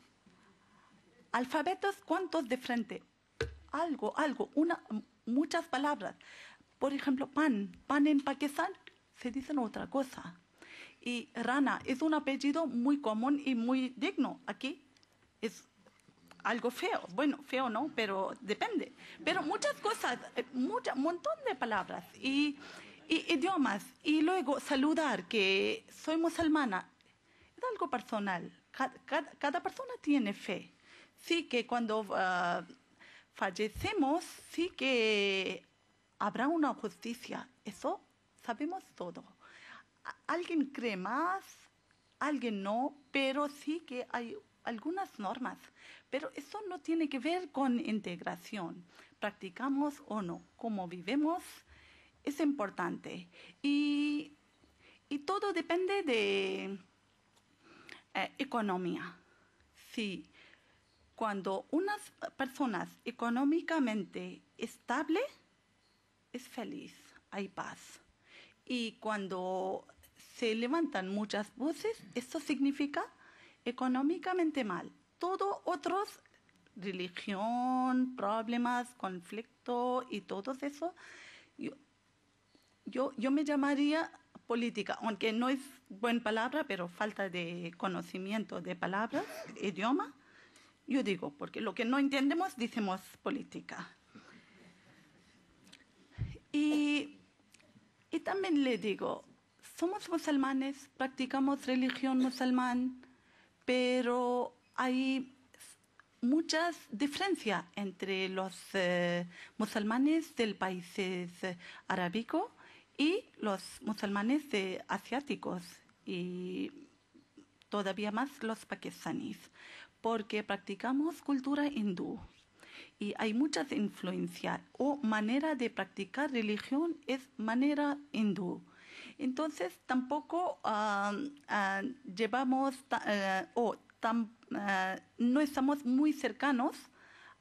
Alfabetos, ¿cuántos de frente? Algo, algo, una, muchas palabras. Por ejemplo, pan. Pan en Pakistán se dice otra cosa. Y Rana es un apellido muy común y muy digno. Aquí es algo feo. Bueno, feo no, pero depende. Pero muchas cosas, eh, un montón de palabras. Y y idiomas. Y luego saludar, que soy musulmana. Es algo personal. Cada, persona tiene fe. Sí que cuando ah, fallecemos, sí que habrá una justicia. Eso sabemos todo. Alguien cree más, alguien no, pero sí que hay algunas normas. Pero eso no tiene que ver con integración. Practicamos o no, cómo vivemos es importante. Y, todo depende de eh, economía. si cuando unas personas económicamente estable es feliz, hay paz. Y cuando se levantan muchas voces, eso significa económicamente mal. Todo otros, religión, problemas, conflicto y todo eso, yo, me llamaría política, aunque no es buena palabra, pero falta de conocimiento de palabras, <laughs> idioma, yo digo, porque lo que no entendemos decimos política. Y, también le digo, somos musulmanes, practicamos religión musulmán, pero hay muchas diferencias entre los eh, musulmanes del país eh, arábico y los musulmanes asiáticos y todavía más los pakistaníes, porque practicamos cultura hindú y hay muchas influencias o manera de practicar religión es manera hindú. Entonces tampoco ah, ah, llevamos eh, o eh, no estamos muy cercanos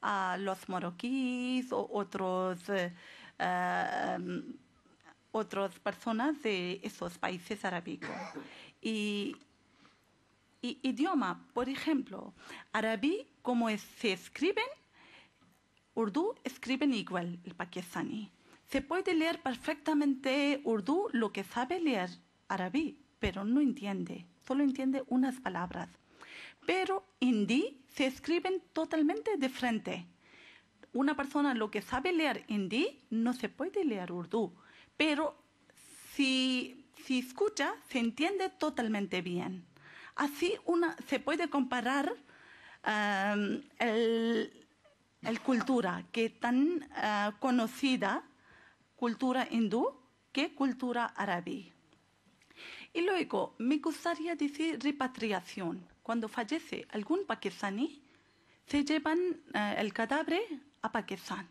a los marroquíes o otros eh, otras personas de esos países árabes. Y, y, idioma, por ejemplo, árabe, como es, se escriben, urdu escriben igual el pakistaní. Se puede leer perfectamente urdu lo que sabe leer árabe, pero no entiende, solo entiende unas palabras. Pero hindi se escriben totalmente diferente. Una persona lo que sabe leer hindi no se puede leer urdu pero si, escucha, se entiende totalmente bien. Así se puede comparar la cultura que tan ah, conocida, cultura hindú, que cultura árabe. Y luego, me gustaría decir repatriación. Cuando fallece algún pakistaní, se llevan eh, el cadáver a Pakistán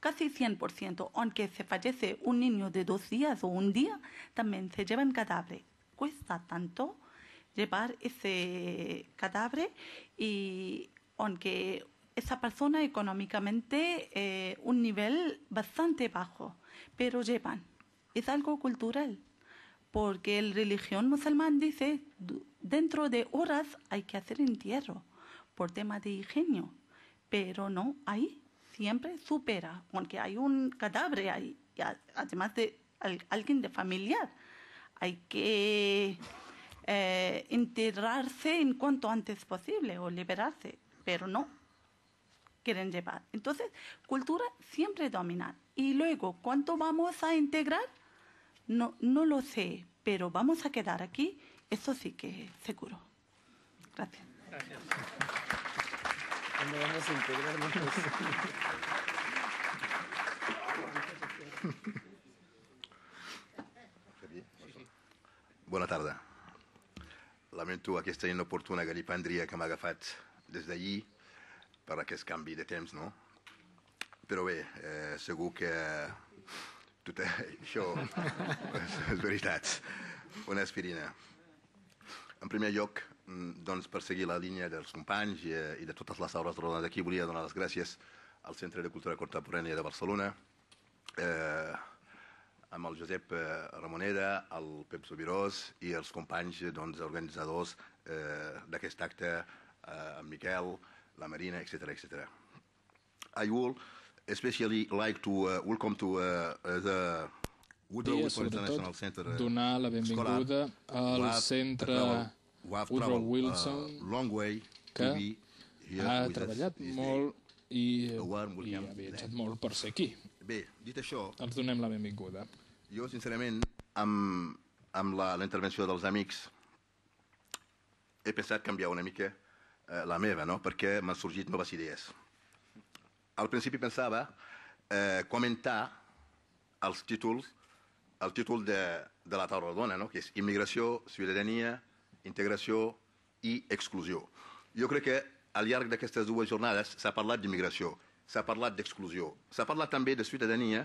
casi 100%, aunque se fallece un niño de dos días o un día, también se llevan cadáveres. Cuesta tanto llevar ese cadáver y aunque esa persona económicamente eh, un nivel bastante bajo, pero llevan. Es algo cultural, porque la religión musulmán dice dentro de horas hay que hacer entierro por tema de ingenio, pero no hay siempre supera, porque hay un cadáver ahí, además de alguien de familiar. Hay que eh, enterrarse en cuanto antes posible o liberarse, pero no quieren llevar. Entonces, cultura siempre domina. Y luego, ¿cuánto vamos a integrar? No, no lo sé, pero vamos a quedar aquí, eso sí que seguro. Gracias. ¿Dónde vamos a integrarnos? Bona tarda. Lamento aquesta inoportuna galipàndria que m'ha agafat des d'ahir per aquest canvi de temps, no? Però bé, eh, segur que tot això és veritat. Una aspirina. En primer lloc, Mm, doncs, per seguir la línia dels companys i, eh, i de totes les aules rodades d'aquí, volia donar les gràcies al Centre de Cultura Contemporània de Barcelona, eh, amb el Josep eh, Ramoneda, el Pep Sobirós i els companys doncs, organitzadors eh, d'aquest acte, eh, en Miquel, la Marina, etc etc. I will especially like to uh, welcome to uh, the Woodrow International Center donar la benvinguda al Centre Woodrow uh, Wilson, que ha treballat molt i, i ha viatjat molt per ser aquí. Bé, dit això... Els donem la benvinguda. Jo, sincerament, amb, amb la, la intervenció dels amics he pensat canviar una mica eh, la meva, no? perquè m'han sorgit noves idees. Al principi pensava eh, comentar els títols, el títol de, de la taula rodona, no? que és Immigració, Ciutadania, integració i exclusió. Jo crec que al llarg d'aquestes dues jornades s'ha parlat d'immigració, s'ha parlat d'exclusió, s'ha parlat també de ciutadania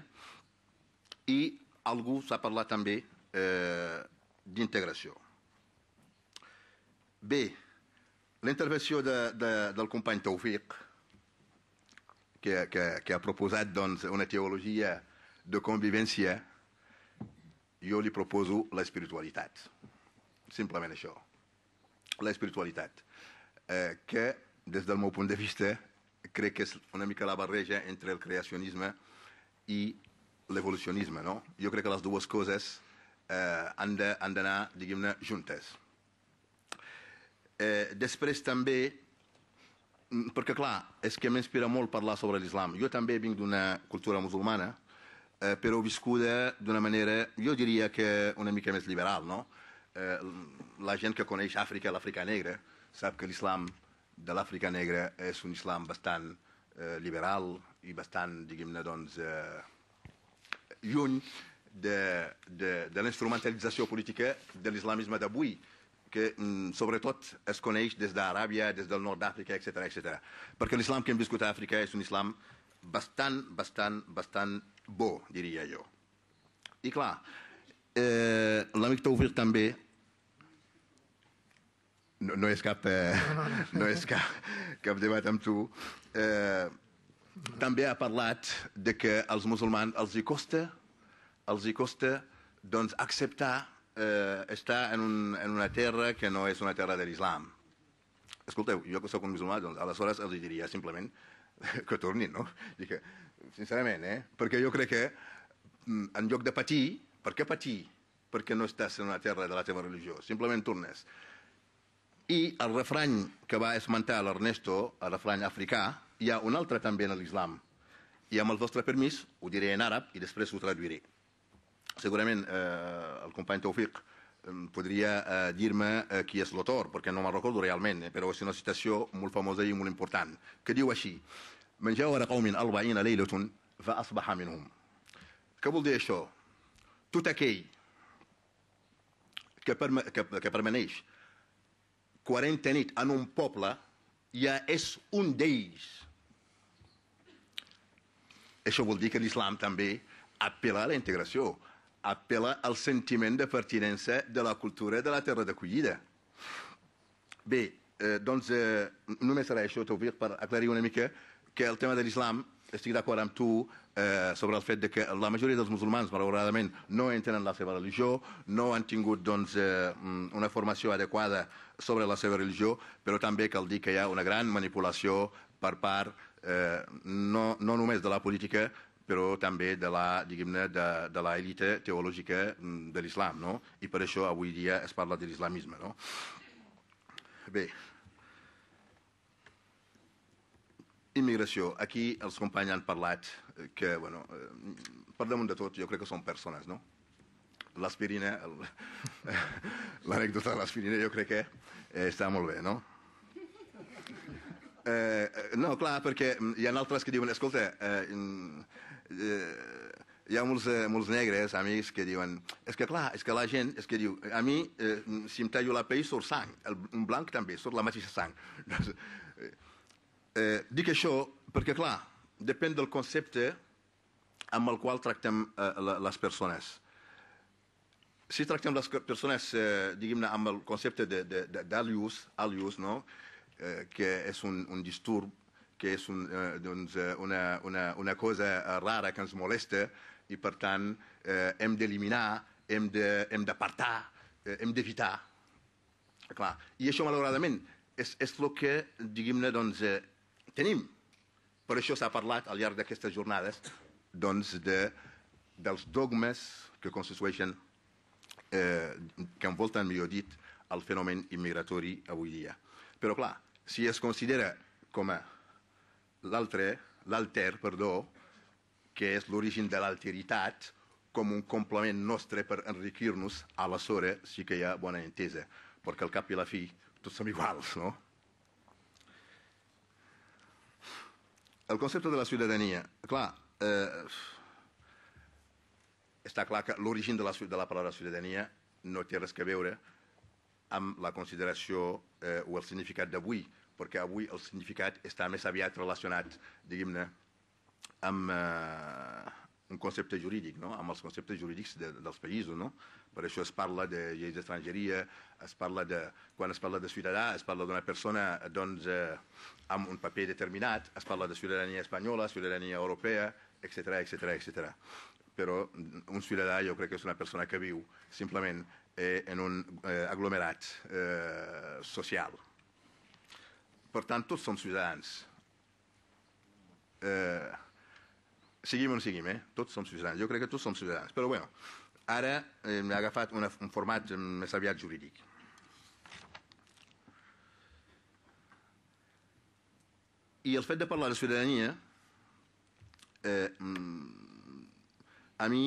i algú s'ha parlat també eh, d'integració. Bé, l'intervenció de, de, del company Taufiq, que, que, que ha proposat doncs, una teologia de convivència, jo li proposo l'espiritualitat. Simplement això l'espiritualitat, eh, que des del meu punt de vista crec que és una mica la barreja entre el creacionisme i l'evolucionisme, no? Jo crec que les dues coses eh, han d'anar, diguem-ne, juntes. Eh, després també, mm, perquè clar, és que m'inspira molt parlar sobre l'islam. Jo també vinc d'una cultura musulmana, eh, però viscuda d'una manera, jo diria que una mica més liberal, no? eh, la gent que coneix Àfrica, l'Àfrica negra, sap que l'islam de l'Àfrica negra és un islam bastant eh, liberal i bastant, diguem-ne, doncs, eh, lluny de, de, de l'instrumentalització política de l'islamisme d'avui, que mm, sobretot es coneix des d'Aràbia, des del nord d'Àfrica, etc etc. Perquè l'islam que hem viscut a Àfrica és un islam bastant, bastant, bastant bo, diria jo. I clar, eh, l'amic Taufir també no, no és cap, eh, <laughs> no és cap, cap debat amb tu, eh, també ha parlat de que als musulmans els hi costa, els hi costa doncs, acceptar eh, estar en, un, en una terra que no és una terra de l'islam. Escolteu, jo que sóc un musulmà, doncs aleshores els diria simplement <laughs> que tornin, no? que, sincerament, eh? Perquè jo crec que mm, en lloc de patir, per què patir? Perquè no estàs en una terra de la teva religió. Simplement tornes. I el refrany que va esmentar l'Ernesto, el refrany africà, hi ha un altre també en l'islam. I amb el vostre permís ho diré en àrab i després ho traduiré. Segurament eh, el company Taufiq podria eh, dir-me eh, qui és l'autor, perquè no me'n recordo realment, eh, però és una citació molt famosa i molt important, que diu així, من qaumin قوم أربعين fa asbaha minhum. Què vol dir això? tot aquell que, perma, que, que permaneix 40 nit en un poble ja és un d'ells. Això vol dir que l'islam també apela a la integració, apela al sentiment de pertinença de la cultura de la terra d'acollida. Bé, eh, doncs eh, només serà això, Taufiq, per aclarir una mica que el tema de l'islam estic d'acord amb tu eh, sobre el fet de que la majoria dels musulmans, malauradament, no entenen la seva religió, no han tingut doncs, eh, mm, una formació adequada sobre la seva religió, però també cal dir que hi ha una gran manipulació per part eh, no, no només de la política, però també de la, diguem-ne, de, de l'elite teològica mm, de l'islam, no? I per això avui dia es parla de l'islamisme, no? Bé, Immigració. Aquí els companys han parlat que, bueno, eh, per damunt de tot, jo crec que són persones, no? L'aspirina, <laughs> l'anècdota de l'aspirina, jo crec que eh, està molt bé, no? Eh, no, clar, perquè hi ha altres que diuen, escolta, eh, mm, eh, hi ha molts, eh, molts negres, amics, que diuen... És que, clar, és que la gent, és que diu... A mi, eh, si em tallo la pell, surt sang. El, un blanc també, surt la mateixa sang. <laughs> Eh, dic això perquè, clar, depèn del concepte amb el qual tractem eh, les persones. Si tractem les persones, eh, diguem-ne, amb el concepte d'alius, alius, no? eh, que és un, un disturb, que és un, eh, doncs, eh, una, una, una cosa eh, rara que ens molesta i, per tant, eh, hem d'eliminar, hem d'apartar, de, hem eh, hem d'evitar. i això, malauradament, és, és el que, diguem-ne, doncs, eh, tenim. Per això s'ha parlat al llarg d'aquestes jornades doncs, de, dels dogmes que constitueixen, eh, que envolten, millor dit, el fenomen immigratori avui dia. Però, clar, si es considera com a l'altre, l'alter, perdó, que és l'origen de l'alteritat, com un complement nostre per enriquir-nos, aleshores sí que hi ha bona entesa, perquè al cap i a la fi tots som iguals, no? el concepte de la ciutadania, clar, eh, està clar que l'origen de, la, de la paraula ciutadania no té res que veure amb la consideració eh, o el significat d'avui, perquè avui el significat està més aviat relacionat, diguem-ne, amb eh, un concepte jurídic, no? amb els conceptes jurídics de, dels països, no? Per això es parla de lleis d'estrangeria, es parla de, quan es parla de ciutadà, es parla d'una persona doncs, eh, amb un paper determinat, es parla de ciutadania espanyola, ciutadania europea, etc etc etc. Però mm, un ciutadà jo crec que és una persona que viu simplement eh, en un eh, aglomerat eh, social. Per tant, tots som ciutadans. Eh, seguim o no seguim, eh? Tots som ciutadans. Jo crec que tots som ciutadans. Però, bueno, Ara eh, ha agafat una, un format més aviat jurídic. I el fet de parlar de ciutadania, eh, mm, a mi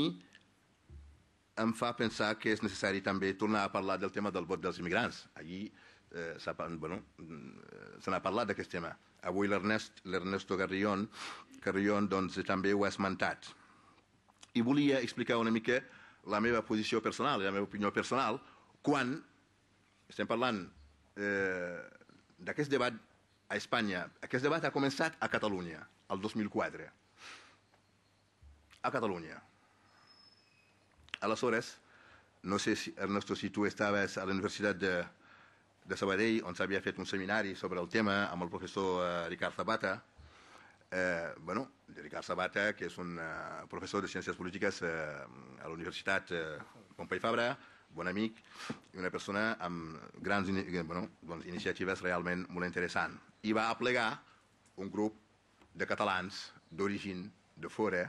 em fa pensar que és necessari també tornar a parlar del tema del vot dels immigrants. Allí eh, mm, se bueno, n'ha parlat d'aquest tema. Avui l'Ernesto Garrion, Garrion doncs, també ho ha esmentat. I volia explicar una mica la meva posició personal i la meva opinió personal quan estem parlant eh, d'aquest debat a Espanya. Aquest debat ha començat a Catalunya, el 2004. A Catalunya. Aleshores, no sé si, Ernesto, si tu estaves a la Universitat de, de Sabadell, on s'havia fet un seminari sobre el tema amb el professor eh, Ricard Zapata, eh, bueno, de Ricard Sabata, que és un eh, professor de ciències polítiques eh, a la Universitat eh, Pompeu Fabra, bon amic, i una persona amb grans eh, bueno, doncs, iniciatives realment molt interessants. I va aplegar un grup de catalans d'origen de fora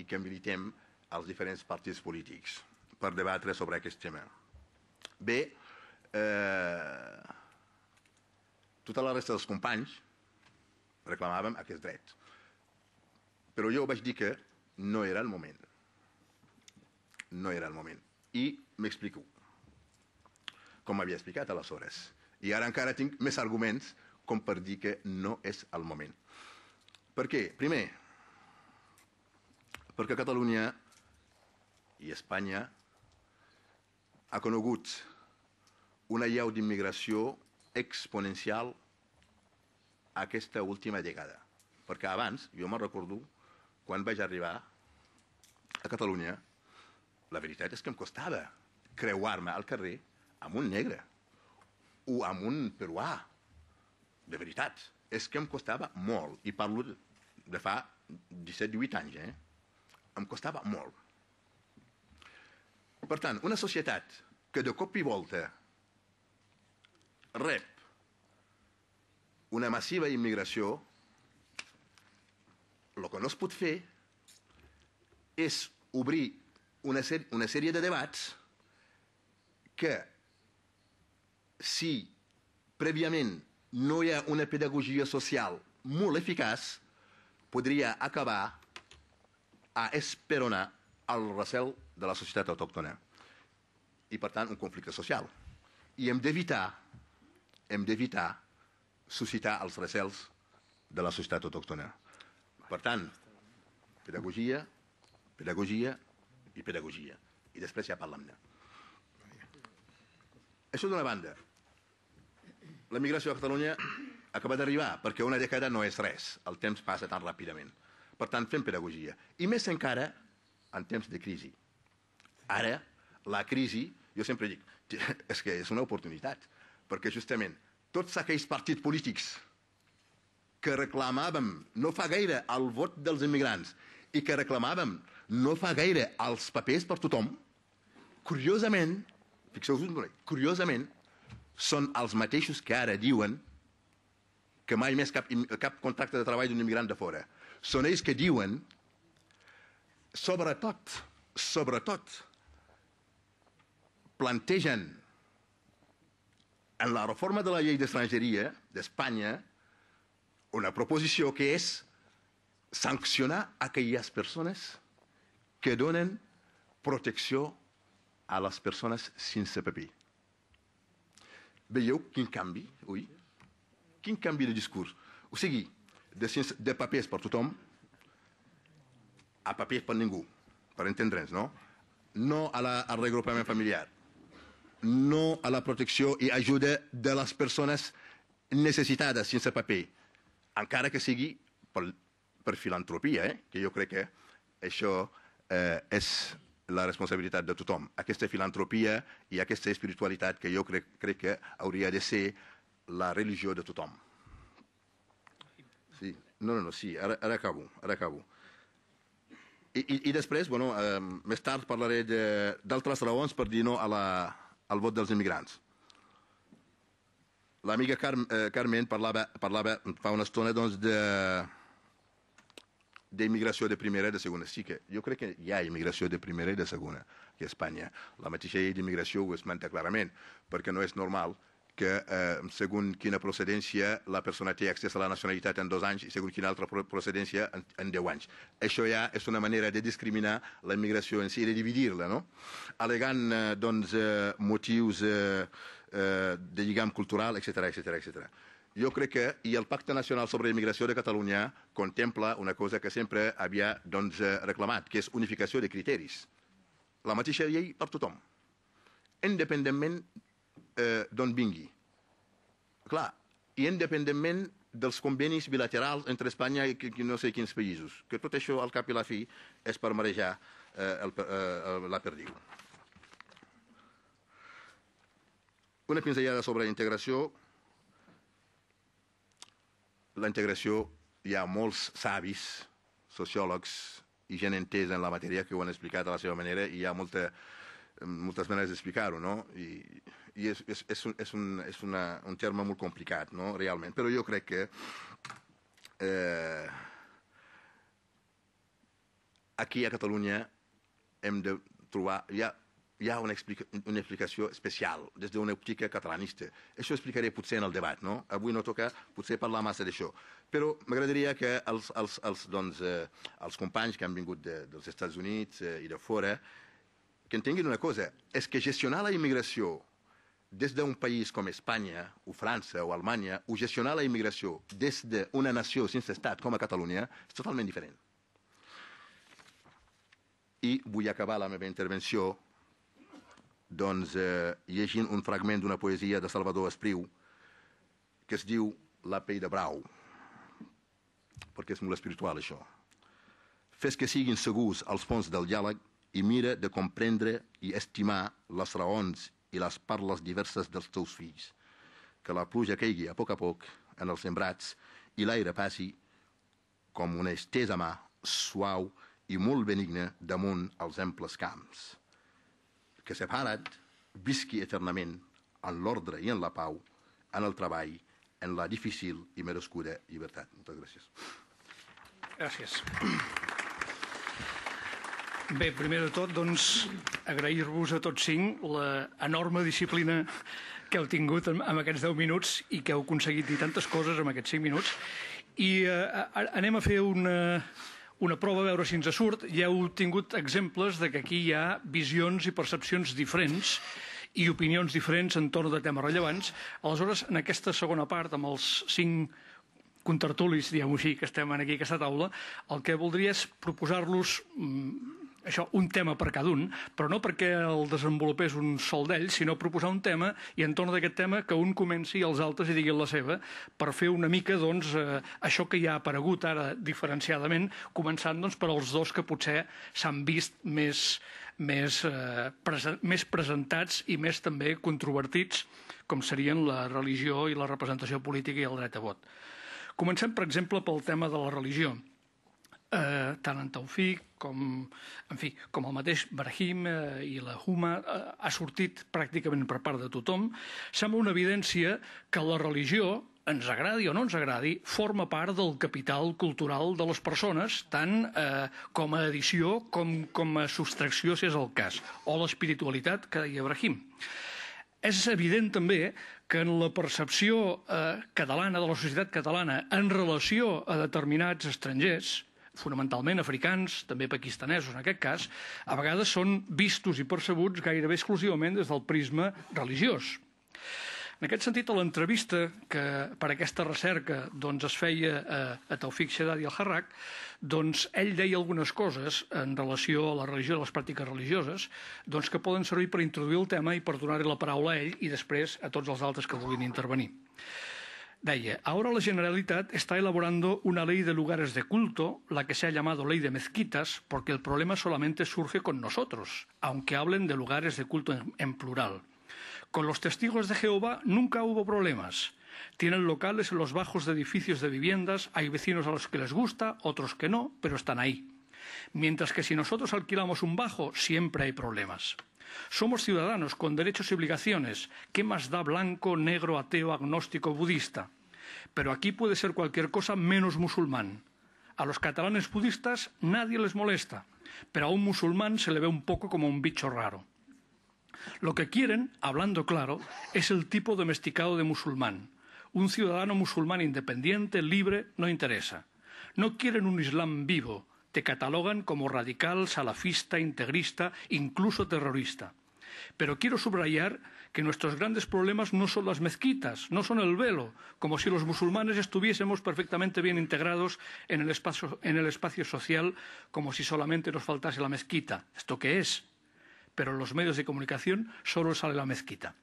i que militem als diferents partits polítics per debatre sobre aquest tema. Bé, eh, tota la resta dels companys reclamàvem aquest dret però jo vaig dir que no era el moment. No era el moment. I m'explico com m'havia explicat aleshores. I ara encara tinc més arguments com per dir que no és el moment. Per què? Primer, perquè Catalunya i Espanya ha conegut una llau d'immigració exponencial aquesta última llegada. Perquè abans, jo me'n recordo, quan vaig arribar a Catalunya, la veritat és que em costava creuar-me al carrer amb un negre o amb un peruà. De veritat, és que em costava molt, i parlo de fa 17-18 anys, eh? em costava molt. Per tant, una societat que de cop i volta rep una massiva immigració el que no es pot fer és obrir una, ser, una sèrie de debats que si prèviament no hi ha una pedagogia social molt eficaç, podria acabar a esperonar el recel de la societat autòctona i, per tant, un conflicte social. I hem d'evitar hem d'evitar suscitar els recels de la societat autòctona. Per tant, pedagogia, pedagogia i pedagogia. I després ja parlem d'això. Això d'una banda. La migració a Catalunya acaba d'arribar, perquè una dècada no és res. El temps passa tan ràpidament. Per tant, fem pedagogia. I més encara en temps de crisi. Ara, la crisi, jo sempre dic, <laughs> és que és una oportunitat, perquè justament tots aquells partits polítics que reclamàvem no fa gaire el vot dels immigrants i que reclamàvem no fa gaire els papers per tothom, curiosament, fixeu-vos un curiosament, són els mateixos que ara diuen que mai més cap, cap contracte de treball d'un immigrant de fora. Són ells que diuen, sobretot, sobretot, plantegen en la reforma de la llei d'estrangeria d'Espanya una proposició que és sancionar aquelles persones que donen protecció a les persones sense paper. Veieu quin canvi, oi? Quin canvi de discurs. O sigui, de, sense, de papers per tothom a papers per ningú, per entendre'ns, no? No a la, al regrupament familiar, no a la protecció i ajuda de les persones necessitades sense paper, encara que sigui per, per filantropia, eh? que jo crec que això eh, és la responsabilitat de tothom. Aquesta filantropia i aquesta espiritualitat que jo crec, crec que hauria de ser la religió de tothom. Sí, no, no, no, sí, ara, ara acabo, ara acabo. I, i, i després, bueno, eh, més tard parlaré d'altres raons per dir no a la, al vot dels immigrants. L'amiga Car eh, Carmen parlava, parlava fa una estona doncs, de d'immigració de primera i de segona. Sí que jo crec que hi ha immigració de primera i de segona aquí a Espanya. La mateixa llei d'immigració ho esmenta clarament, perquè no és normal que eh, segons quina procedència la persona té accés a la nacionalitat en dos anys i segons quina altra procedència en, en deu anys. Això ja és una manera de discriminar la immigració en si i de dividir-la, no? Alegant, eh, doncs, eh, motius eh, eh, de lligam cultural, etc etc etc. Jo crec que i el Pacte Nacional sobre Immigració de Catalunya contempla una cosa que sempre havia doncs, eh, reclamat, que és unificació de criteris. La mateixa llei per tothom, independentment eh, d'on vingui. Clar, i independentment dels convenis bilaterals entre Espanya i no sé quins països, que tot això al cap i la fi és per marejar eh, el, eh, la perdiu. Una pinzellada sobre la integració. La integració, hi ha molts savis, sociòlegs i gent entesa en la matèria que ho han explicat a la seva manera i hi ha molta, moltes maneres d'explicar-ho, no? I, i és, és, és, un, és, un, és una, un terme molt complicat, no?, realment. Però jo crec que eh, aquí a Catalunya hem de trobar... Hi ha hi ha una, explica una explicació especial des d'una òptica catalanista. Això explicaré potser en el debat, no? Avui no toca potser parlar massa d'això. Però m'agradaria que els, els, els, doncs, eh, els companys que han vingut de, dels Estats Units eh, i de fora que entenguin una cosa, és que gestionar la immigració des d'un país com Espanya, o França, o Alemanya, o gestionar la immigració des d'una nació sense estat com a Catalunya, és totalment diferent. I vull acabar la meva intervenció doncs, eh, llegint un fragment d'una poesia de Salvador Espriu que es diu La pell de brau, perquè és molt espiritual, això. Fes que siguin segurs els fons del diàleg i mira de comprendre i estimar les raons i les parles diverses dels teus fills. Que la pluja caigui a poc a poc en els sembrats i l'aire passi com una estesa mà suau i molt benigna damunt els amples camps que Sepharad visqui eternament en l'ordre i en la pau, en el treball, en la difícil i merescuda llibertat. Moltes gràcies. Gràcies. Bé, primer de tot, doncs, agrair-vos a tots cinc l'enorme disciplina que heu tingut en, aquests 10 minuts i que heu aconseguit dir tantes coses en aquests 5 minuts. I eh, anem a fer una, una prova, a veure si ens surt. Ja heu tingut exemples de que aquí hi ha visions i percepcions diferents i opinions diferents en torno de temes rellevants. Aleshores, en aquesta segona part, amb els cinc contertulis, diguem-ho així, que estem aquí a aquesta taula, el que voldria és proposar-los mm, això, un tema per cada un, però no perquè el desenvolupés un sol d'ells, sinó proposar un tema i en torn d'aquest tema que un comenci i els altres i diguin la seva, per fer una mica doncs, eh, això que ja ha aparegut ara diferenciadament, començant doncs, per als dos que potser s'han vist més, més, eh, presen més presentats i més també controvertits, com serien la religió i la representació política i el dret a vot. Comencem, per exemple, pel tema de la religió eh, tant en Taufik com, en fi, com el mateix Brahim eh, i la Huma, eh, ha sortit pràcticament per part de tothom, sembla una evidència que la religió, ens agradi o no ens agradi, forma part del capital cultural de les persones, tant eh, com a edició com com a sostracció, si és el cas, o l'espiritualitat que deia Brahim. És evident també que en la percepció eh, catalana de la societat catalana en relació a determinats estrangers, fonamentalment africans, també pakistanesos en aquest cas, a vegades són vistos i percebuts gairebé exclusivament des del prisma religiós. En aquest sentit, a l'entrevista que per aquesta recerca doncs, es feia a, a Taufik Shedad i al Harrak, doncs, ell deia algunes coses en relació a la religió i les pràctiques religioses doncs, que poden servir per introduir el tema i per donar-li la paraula a ell i després a tots els altres que vulguin intervenir. ahora la Generalitat está elaborando una ley de lugares de culto, la que se ha llamado ley de mezquitas, porque el problema solamente surge con nosotros, aunque hablen de lugares de culto en plural. Con los testigos de Jehová nunca hubo problemas. Tienen locales en los bajos de edificios de viviendas, hay vecinos a los que les gusta, otros que no, pero están ahí. Mientras que si nosotros alquilamos un bajo, siempre hay problemas. Somos ciudadanos con derechos y obligaciones. ¿Qué más da blanco, negro, ateo, agnóstico, budista? Pero aquí puede ser cualquier cosa menos musulmán. A los catalanes budistas nadie les molesta, pero a un musulmán se le ve un poco como un bicho raro. Lo que quieren, hablando claro, es el tipo domesticado de musulmán. Un ciudadano musulmán independiente, libre, no interesa. No quieren un islam vivo, te catalogan como radical, salafista, integrista, incluso terrorista. Pero quiero subrayar que nuestros grandes problemas no son las mezquitas, no son el velo, como si los musulmanes estuviésemos perfectamente bien integrados en el espacio, social, como si solamente nos faltase la mezquita. ¿Esto qué es? Pero en los medios de comunicación solo sale la mezquita.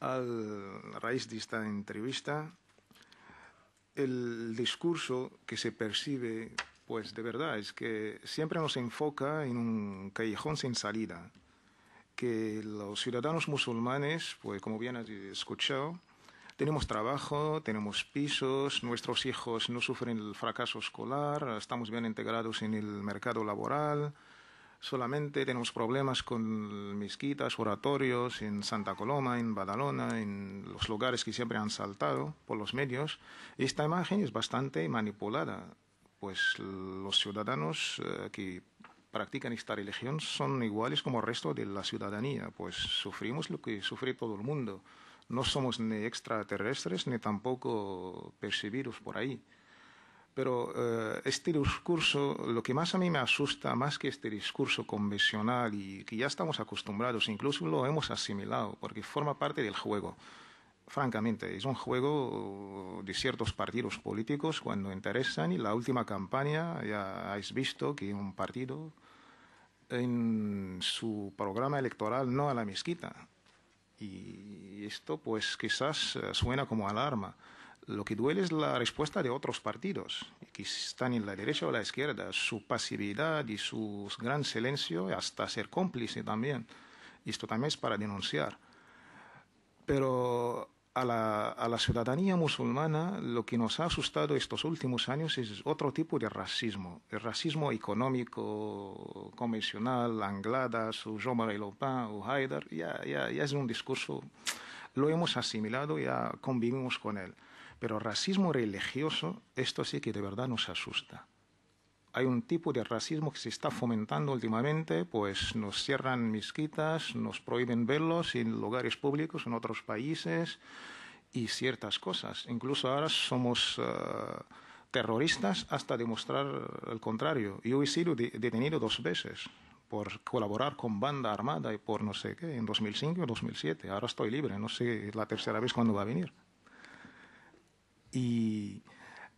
al, a raíz de esta entrevista, el discurso que se percibe, pues de verdad, es que siempre nos enfoca en un callejón sin salida, que los ciudadanos musulmanes, pues como bien has escuchado, tenemos trabajo, tenemos pisos, nuestros hijos no sufren el fracaso escolar, estamos bien integrados en el mercado laboral, solamente tenemos problemas con mezquitas, oratorios en Santa Coloma, en Badalona, en los lugares que siempre han saltado por los medios. Esta imagen es bastante manipulada, pues los ciudadanos eh, que practican esta religión son iguales como el resto de la ciudadanía, pues sufrimos lo que sufre todo el mundo. No somos ni extraterrestres ni tampoco percibidos por ahí. Pero eh, este discurso, lo que más a mí me asusta, más que este discurso convencional y que ya estamos acostumbrados, incluso lo hemos asimilado, porque forma parte del juego. Francamente, es un juego de ciertos partidos políticos cuando interesan y la última campaña ya habéis visto que un partido en su programa electoral no a la mezquita. Y esto pues quizás suena como alarma. Lo que duele es la respuesta de otros partidos, que están en la derecha o la izquierda, su pasividad y su gran silencio, hasta ser cómplice también. Esto también es para denunciar. Pero a la, ciudadanía musulmana lo que nos ha asustado estos últimos años es otro tipo de racismo, el racismo económico, convencional, anglada, su Jean-Marie Lopin, o Haider, ya, ya, ya es un discurso, lo hemos asimilado, ya convivimos con él. Pero racismo religioso, esto sí que de verdad nos asusta. Hay un tipo de racismo que se está fomentando últimamente, pues nos cierran mezquitas, nos prohíben verlos en lugares públicos, en otros países y ciertas cosas. Incluso ahora somos eh, terroristas hasta demostrar el contrario. Yo he sido detenido dos veces por colaborar con banda armada y por no sé qué, en 2005 o 2007. Ahora estoy libre, no sé la tercera vez cuándo va a venir. Y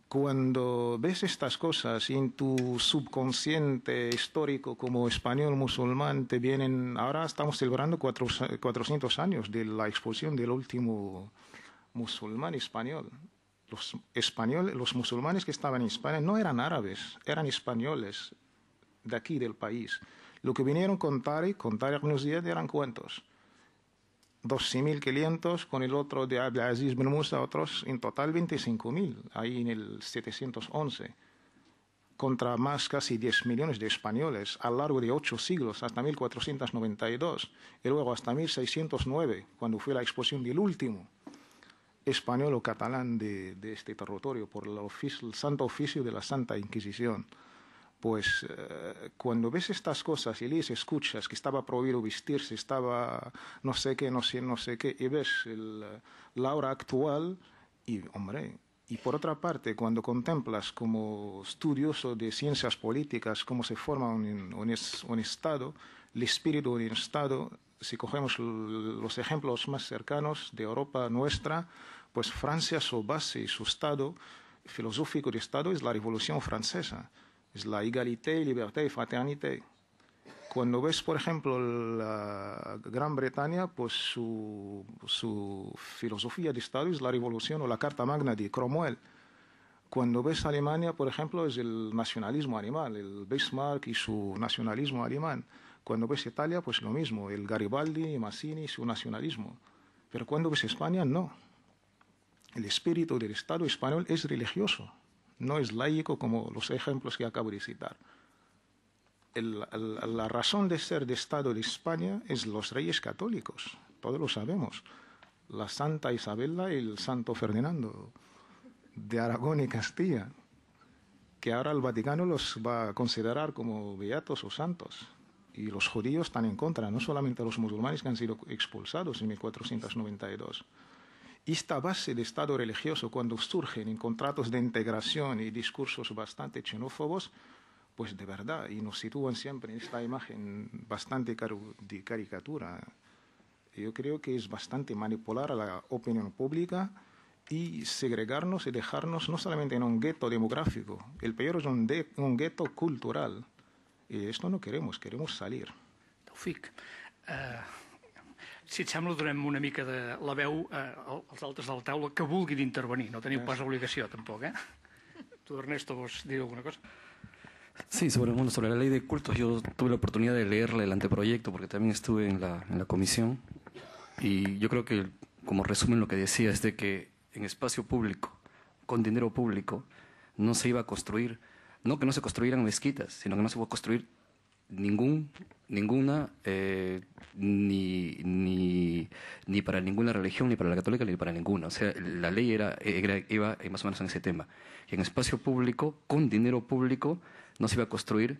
cuando ves estas cosas en tu subconsciente histórico como español musulmán te vienen, ahora estamos celebrando 400 años de la expulsión del último musulmán español. Los, españoles, los musulmanes que estaban en España no eran árabes, eran españoles de aquí, del país. Lo que vinieron contar y contar algunos días eran cuentos. 12.500, con el otro de Aziz Ben Musa, otros en total 25.000, ahí en el 711, contra más casi 10 millones de españoles a lo largo de ocho siglos, hasta 1492, y luego hasta 1609, cuando fue la expulsión del último español o catalán de, este territorio por el santo oficio de la Santa Inquisición pues eh, cuando ves estas cosas y lees, escuchas que estaba prohibido vestirse, estaba no sé qué, no sé, no sé qué, y ves la hora actual, y hombre, y por otra parte, cuando contemplas como estudioso de ciencias políticas cómo se forma un, un Estado, el espíritu de un Estado, si cogemos los ejemplos más cercanos de Europa nuestra, pues Francia, su base y su Estado filosófico de Estado es la Revolución Francesa es la igualité, libertad y fraternidad. Cuando ves, por ejemplo, la Gran Bretaña, pues su, filosofía de Estado es la revolución o la Carta Magna de Cromwell. Cuando ves Alemania, por ejemplo, es el nacionalismo animal, el Bismarck y su nacionalismo alemán. Cuando ves Italia, pues lo mismo, el Garibaldi, Massini y su nacionalismo. Pero cuando ves España, no. El espíritu del Estado español es religioso no es laico como los ejemplos que acabo de citar. la razón de ser de Estado de España es los reyes católicos, todos lo sabemos, la Santa Isabela y el Santo Ferdinando de Aragón y Castilla, que ahora el Vaticano los va a considerar como beatos o santos. Y los judíos están en contra, no solamente los musulmanes que han sido expulsados en 1492. Esta base de Estado religioso, cuando surgen en contratos de integración y discursos bastante xenófobos, pues de verdad, y nos sitúan siempre en esta imagen bastante de caricatura, yo creo que es bastante manipular a la opinión pública y segregarnos y dejarnos no solamente en un gueto demográfico, el peor es un, gueto cultural. Y esto no queremos, queremos salir. Eh, si te sembla, donem una mica de la veu eh, a los altos de la taula que vulguin intervenir. No teniu eh. pas obligació, tampoc, eh? <laughs> Ernesto, vols dir alguna cosa? Sí, sobre, sobre la ley de cultos yo tuve la oportunidad de leerla el anteproyecto porque también estuve en la, en la comisión y yo creo que como resumen lo que decía es de que en espacio público, con dinero público, no se iba a construir, no que no se construyeran mezquitas, sino que no se iba a construir ningún, ninguna, eh, ni, ni, ni, para ninguna religión, ni para la católica, ni para ninguna. O sea, la ley era, iba eh, más o menos en ese tema. Y en espacio público, con dinero público, no se iba a construir,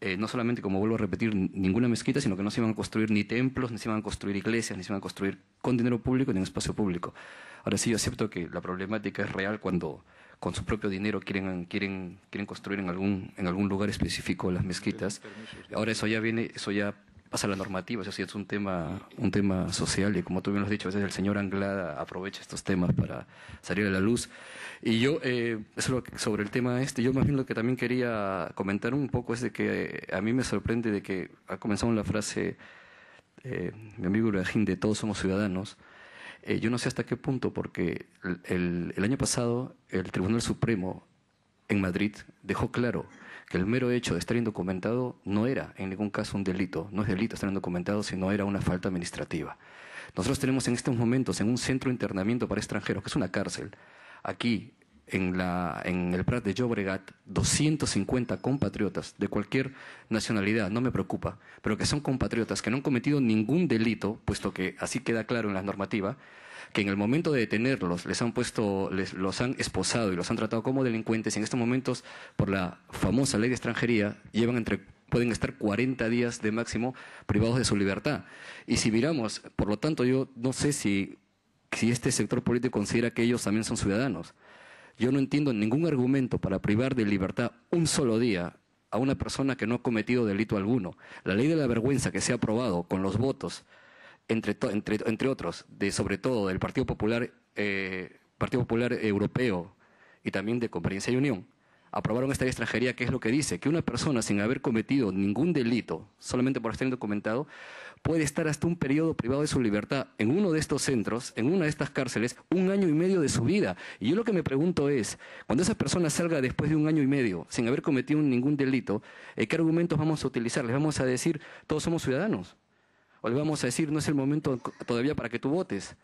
eh, no solamente, como vuelvo a repetir, ninguna mezquita, sino que no se iban a construir ni templos, ni se iban a construir iglesias, ni se iban a construir con dinero público ni en espacio público. Ahora sí, yo acepto que la problemática es real cuando con su propio dinero quieren, quieren, quieren construir en algún, en algún lugar específico las mezquitas. Ahora eso ya viene, eso ya pasa la normativa, eso sí es un tema, un tema social y como tú bien lo has dicho, a veces el señor Anglada aprovecha estos temas para salir a la luz. Y yo, eh, sobre el tema este, yo más bien lo que también quería comentar un poco es de que eh, a mí me sorprende de que ha comenzado la frase, eh, mi amigo Urajín, de todos somos ciudadanos, eh, yo no sé hasta qué punto, porque el, el año pasado el Tribunal Supremo en Madrid dejó claro que el mero hecho de estar indocumentado no era en ningún caso un delito, no es delito estar indocumentado, sino era una falta administrativa. Nosotros tenemos en estos momentos en un centro de internamiento para extranjeros, que es una cárcel, aquí en, el Prat de Llobregat 250 compatriotas de cualquier nacionalidad, no me preocupa, pero que son compatriotas, que no han cometido ningún delito, puesto que así queda claro en la normativa, que en el momento de detenerlos les han puesto, les, los han esposado y los han tratado como delincuentes, y en estos momentos, por la famosa ley de extranjería, llevan entre pueden estar 40 días de máximo privados de su libertad. Y si miramos, por lo tanto, yo no sé si este sector político considera que ellos también son ciudadanos. Yo no entiendo ningún argumento para privar de libertad un solo día a una persona que no ha cometido delito alguno. La ley de la vergüenza que se ha aprobado con los votos, entre, otros, de sobre todo del Partido Popular, eh, Partido Popular Europeo y también de Conferencia y Unión, aprobaron esta extranjería, que es lo que dice, que una persona sin haber cometido ningún delito, solamente por estar indocumentado, puede estar hasta un periodo privado de su libertad en uno de estos centros, en una de estas cárceles, un año y medio de su vida. Y yo lo que me pregunto es, cuando esa persona salga después de un año y medio, sin haber cometido ningún delito, eh, ¿qué argumentos vamos a utilizar? Les vamos a decir, todos somos ciudadanos. O les vamos a decir, no es el momento todavía para que tú votes.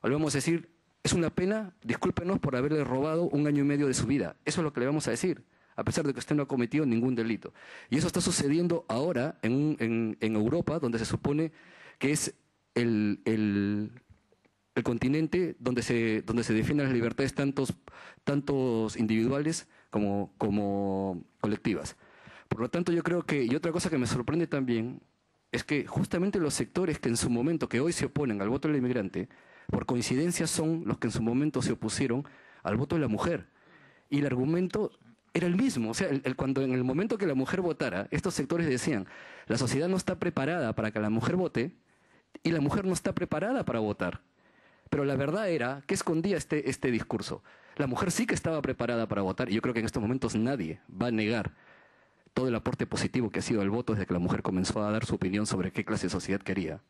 O le vamos a decir, es una pena, discúlpenos por haberle robado un año y medio de su vida. Eso es lo que le vamos a decir, a pesar de que usted no ha cometido ningún delito. Y eso está sucediendo ahora en, Europa, donde se supone que es el, continente donde se, donde se defienden las libertades tantos, tantos individuales como colectivas. Por lo tanto, yo creo que, y otra cosa que me sorprende también, es que justamente los sectores que en su momento, que hoy se oponen al voto del inmigrante, por coincidencia son los que en su momento se opusieron al voto de la mujer. Y el argumento era el mismo. O sea, cuando en el momento que la mujer votara, estos sectores decían, la sociedad no está preparada para que la mujer vote y la mujer no está preparada para votar. Pero la verdad era que escondía este, este discurso. La mujer sí que estaba preparada para votar y yo creo que en estos momentos nadie va a negar todo el aporte positivo que ha sido el voto desde que la mujer comenzó a dar su opinión sobre qué clase de sociedad quería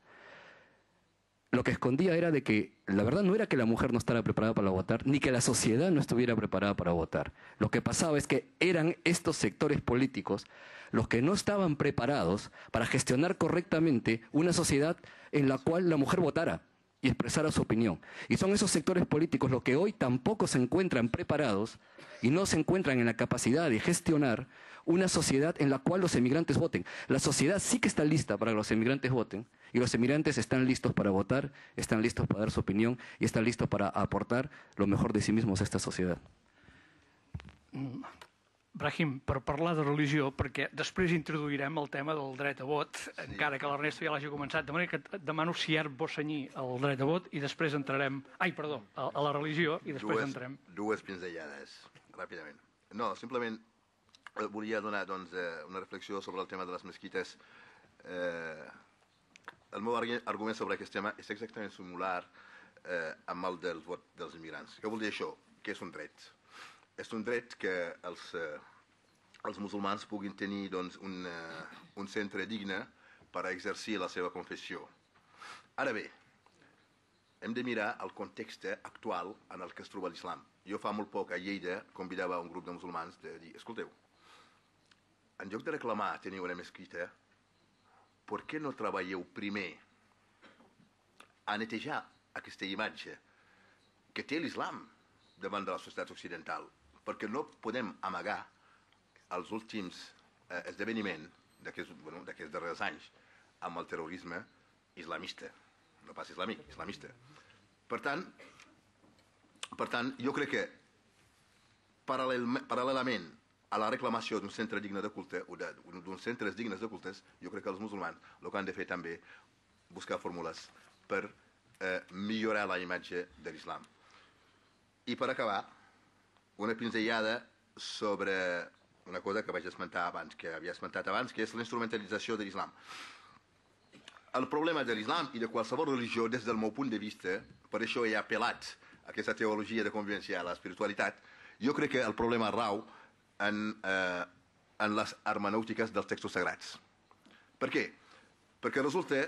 lo que escondía era de que la verdad no era que la mujer no estaba preparada para votar, ni que la sociedad no estuviera preparada para votar. Lo que pasaba es que eran estos sectores políticos los que no estaban preparados para gestionar correctamente una sociedad en la cual la mujer votara y expresara su opinión. Y son esos sectores políticos los que hoy tampoco se encuentran preparados y no se encuentran en la capacidad de gestionar una sociedad en la cual los emigrantes voten. La sociedad sí que está lista para que los emigrantes voten, Y los emigrantes están listos para votar, están listos para dar su opinión y están listos para aportar lo mejor de sí mismos a esta sociedad. Mm. Brahim, per parlar de religió, perquè després introduirem el tema del dret a vot, sí. encara que l'Ernesto ja l'hagi començat, de manera que demano si ara vols senyir el dret a vot i després entrarem... Ai, perdó, a, a la religió i després dues, entrem... Dues pinzellades, ràpidament. No, simplement eh, volia donar doncs, eh, una reflexió sobre el tema de les mesquites eh, el meu argument sobre aquest tema és exactament similar eh, amb el del vot dels immigrants. Què vol dir això? Que és un dret. És un dret que els, eh, els musulmans puguin tenir doncs, un, eh, un centre digne per a exercir la seva confessió. Ara bé, hem de mirar el context actual en el que es troba l'islam. Jo fa molt poc a Lleida convidava un grup de musulmans de dir, escolteu, en lloc de reclamar tenir una mesquita, per què no treballeu primer a netejar aquesta imatge que té l'islam davant de la societat occidental? Perquè no podem amagar els últims eh, esdeveniments d'aquests bueno, darrers anys amb el terrorisme islamista, no pas islàmic, islamista. Per tant, per tant jo crec que paral·lelament a la reclamació d'un centre digne de culte o d'uns centres dignes de cultes, jo crec que els musulmans el que han de fer també buscar fórmules per eh, millorar la imatge de l'islam. I per acabar, una pinzellada sobre una cosa que vaig esmentar abans, que havia esmentat abans, que és l'instrumentalització de l'islam. El problema de l'islam i de qualsevol religió, des del meu punt de vista, per això he apel·lat aquesta teologia de convivència a l'espiritualitat, jo crec que el problema rau en, eh, en les hermenèutiques dels textos sagrats. Per què? Perquè resulta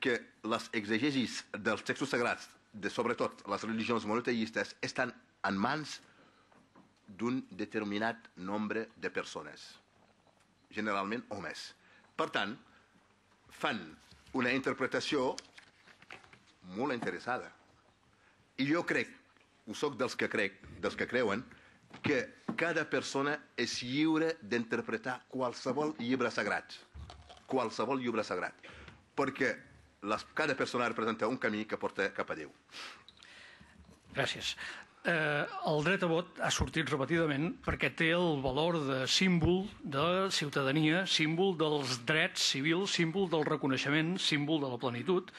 que les exegesis dels textos sagrats, de sobretot les religions monoteïstes, estan en mans d'un determinat nombre de persones, generalment homes. Per tant, fan una interpretació molt interessada. I jo crec, ho soc dels que crec, dels que creuen, que cada persona és lliure d'interpretar qualsevol llibre sagrat. Qualsevol llibre sagrat. Perquè les, cada persona representa un camí que porta cap a Déu. Gràcies. Eh, el dret a vot ha sortit repetidament perquè té el valor de símbol de ciutadania, símbol dels drets civils, símbol del reconeixement, símbol de la plenitud,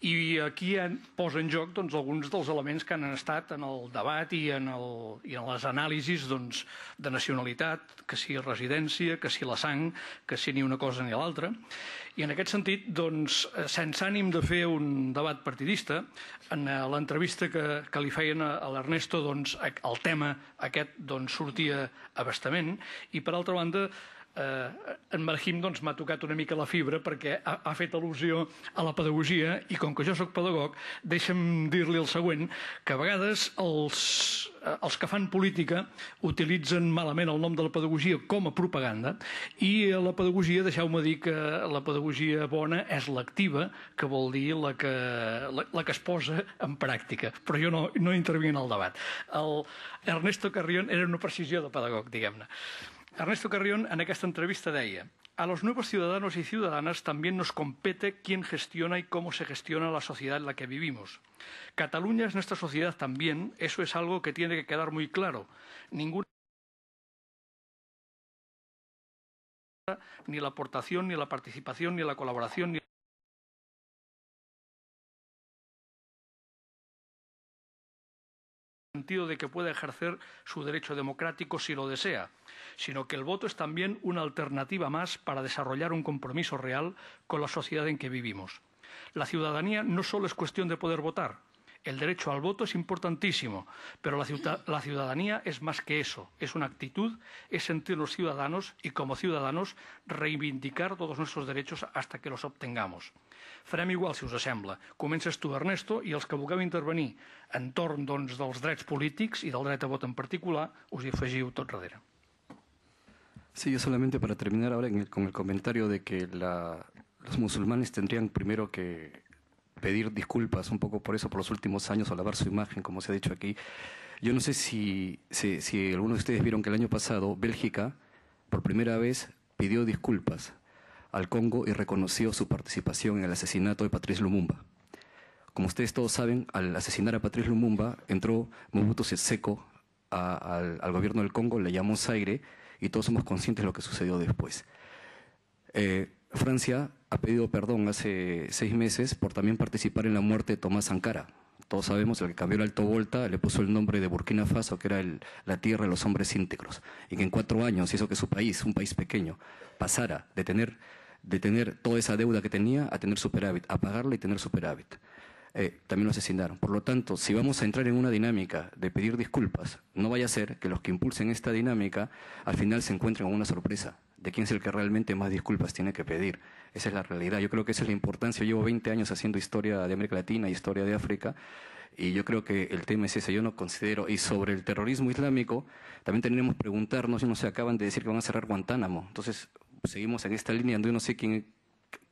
i aquí en, posa en joc doncs, alguns dels elements que han estat en el debat i en, el, i en les anàlisis doncs, de nacionalitat, que si residència, que si la sang, que si ni una cosa ni l'altra. I en aquest sentit, doncs, eh, sense ànim de fer un debat partidista, en eh, l'entrevista que, que li feien a, a l'Ernesto, doncs, el tema aquest doncs, sortia abastament. I per altra banda, eh, en Marhim doncs, m'ha tocat una mica la fibra perquè ha, ha fet al·lusió a la pedagogia i com que jo sóc pedagog, deixa'm dir-li el següent, que a vegades els, eh, els que fan política utilitzen malament el nom de la pedagogia com a propaganda i la pedagogia, deixeu-me dir que la pedagogia bona és l'activa, que vol dir la que, la, la que es posa en pràctica, però jo no, no intervinc en el debat. El Ernesto Carrion era una precisió de pedagog, diguem-ne. Ernesto Carrión en esta entrevista de deia A los nuevos ciudadanos y ciudadanas también nos compete quién gestiona y cómo se gestiona la sociedad en la que vivimos. Cataluña es nuestra sociedad también, eso es algo que tiene que quedar muy claro. Ninguna ni la aportación, ni la participación, ni la colaboración, ni sentido de que pueda ejercer su derecho democrático si lo desea, sino que el voto es también una alternativa más para desarrollar un compromiso real con la sociedad en que vivimos. La ciudadanía no solo es cuestión de poder votar, el derecho al voto es importantísimo, pero la, ciudadanía es más que eso. Es una actitud, es sentirnos ciudadanos y, como ciudadanos, reivindicar todos nuestros derechos hasta que los obtengamos. Farem igual, si os sembla. Comences tu, Ernesto, y els que vulgueu intervenir torno a dels derechos polítics i del dret a voto en particular, us hi afegiu tot darrere. Sí, yo solamente para terminar ahora con el comentario de que los musulmanes tendrían primero que pedir disculpas un poco por eso, por los últimos años, o lavar su imagen, como se ha dicho aquí. Yo no sé si, si, algunos de ustedes vieron que el año pasado Bélgica, por primera vez, pidió disculpas al Congo y reconoció su participación en el asesinato de Patrice Lumumba. Como ustedes todos saben, al asesinar a Patrice Lumumba entró Mobutu Seco al, gobierno del Congo, le llamó Zaire y todos somos conscientes de lo que sucedió después. Eh, Francia ha pedido perdón hace seis meses por también participar en la muerte de Tomás Ankara. Todos sabemos, el que cambió el alto volta le puso el nombre de Burkina Faso, que era la tierra de los hombres íntegros, y que en cuatro años hizo que su país, un país pequeño, pasara de tener, de tener toda esa deuda que tenía a tener superávit, a pagarla y tener superávit. Eh, también lo asesinaron. Por lo tanto, si vamos a entrar en una dinámica de pedir disculpas, no vaya a ser que los que impulsen esta dinámica al final se encuentren con una sorpresa de quién es el que realmente más disculpas tiene que pedir. Esa es la realidad. Yo creo que esa es la importancia. llevo 20 años haciendo historia de América Latina, y historia de África, y yo creo que el tema es ese. Yo no considero. Y sobre el terrorismo islámico, también tenemos que preguntarnos, no se acaban de decir que van a cerrar Guantánamo. Entonces, seguimos en esta línea donde yo no sé quién,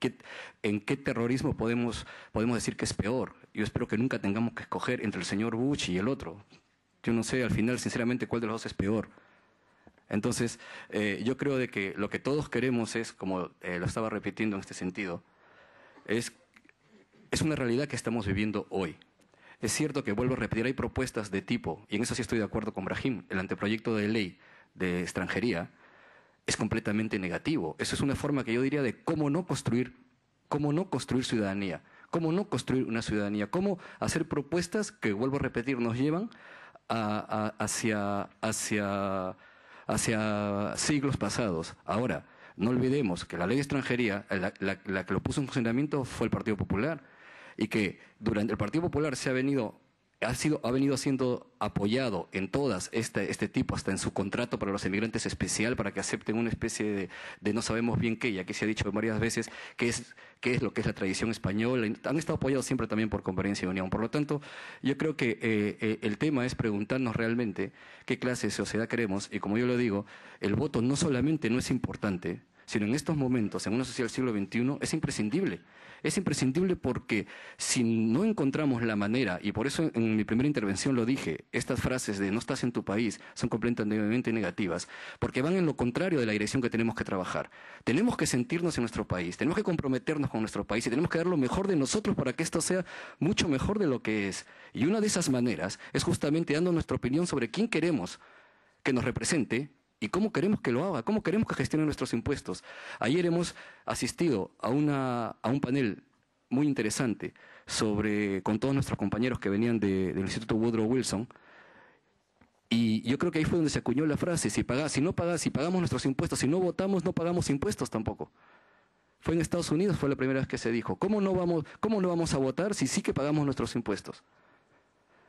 qué, en qué terrorismo podemos, podemos decir que es peor. Yo espero que nunca tengamos que escoger entre el señor Bush y el otro. Yo no sé al final, sinceramente, cuál de los dos es peor. Entonces, eh, yo creo de que lo que todos queremos es, como eh, lo estaba repitiendo en este sentido, es, es una realidad que estamos viviendo hoy. Es cierto que, vuelvo a repetir, hay propuestas de tipo, y en eso sí estoy de acuerdo con Brahim, el anteproyecto de ley de extranjería es completamente negativo. Eso es una forma que yo diría de cómo no construir, cómo no construir ciudadanía, cómo no construir una ciudadanía, cómo hacer propuestas que, vuelvo a repetir, nos llevan hacia, hacia hacia siglos pasados. Ahora, no olvidemos que la ley de extranjería, la, la que lo puso en funcionamiento fue el Partido Popular y que durante el Partido Popular se ha venido ha, venido siendo apoyado en todas este, este, tipo, hasta en su contrato para los inmigrantes especial, para que acepten una especie de, no sabemos bien qué, ya que se ha dicho varias veces qué es, lo que es la tradición española. Han estado apoyados siempre también por Conferencia y Unión. Por lo tanto, yo creo que eh, eh, el tema es preguntarnos realmente qué clase de sociedad queremos y como yo lo digo, el voto no solamente no es importante, sino en estos momentos, en una sociedad del siglo XXI, es imprescindible. Es imprescindible porque si no encontramos la manera, y por eso en mi primera intervención lo dije, estas frases de no estás en tu país son completamente negativas, porque van en lo contrario de la dirección que tenemos que trabajar. Tenemos que sentirnos en nuestro país, tenemos que comprometernos con nuestro país y tenemos que dar lo mejor de nosotros para que esto sea mucho mejor de lo que es. Y una de esas maneras es justamente dando nuestra opinión sobre quién queremos que nos represente y cómo queremos que lo haga, cómo queremos que gestione nuestros impuestos. Ayer hemos asistido a, una, a un panel muy interesante sobre, con todos nuestros compañeros que venían del Instituto Woodrow Wilson. Y yo creo que ahí fue donde se acuñó la frase, si, paga, si no pagas, si pagamos nuestros impuestos, si no votamos, no pagamos impuestos tampoco. Fue en Estados Unidos, fue la primera vez que se dijo, ¿cómo no vamos, cómo no vamos a votar si sí que pagamos nuestros impuestos?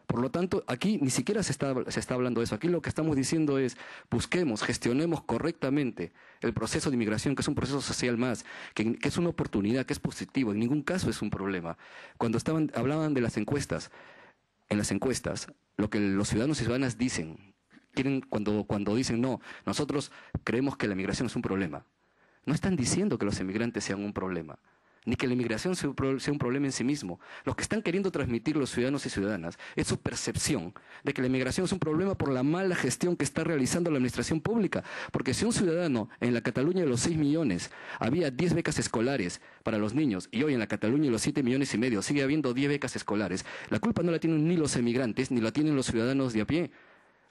Por lo tanto, aquí ni siquiera se está, hablando de eso. Aquí lo que estamos diciendo es, busquemos, gestionemos correctamente el proceso de inmigración, que es un proceso social más, que, es una oportunidad, que es positivo, en ningún caso es un problema. Cuando estaban, hablaban de las encuestas, en las encuestas, lo que los ciudadanos y ciudadanas dicen, quieren, cuando, cuando dicen, no, nosotros creemos que la inmigración es un problema, no están diciendo que los inmigrantes sean un problema ni que la inmigración sea un problema en sí mismo. Lo que están queriendo transmitir los ciudadanos y ciudadanas es su percepción de que la inmigración es un problema por la mala gestión que está realizando la administración pública. Porque si un ciudadano en la Cataluña de los 6 millones había 10 becas escolares para los niños y hoy en la Cataluña de los 7 millones y medio sigue habiendo 10 becas escolares, la culpa no la tienen ni los emigrantes ni la tienen los ciudadanos de a pie.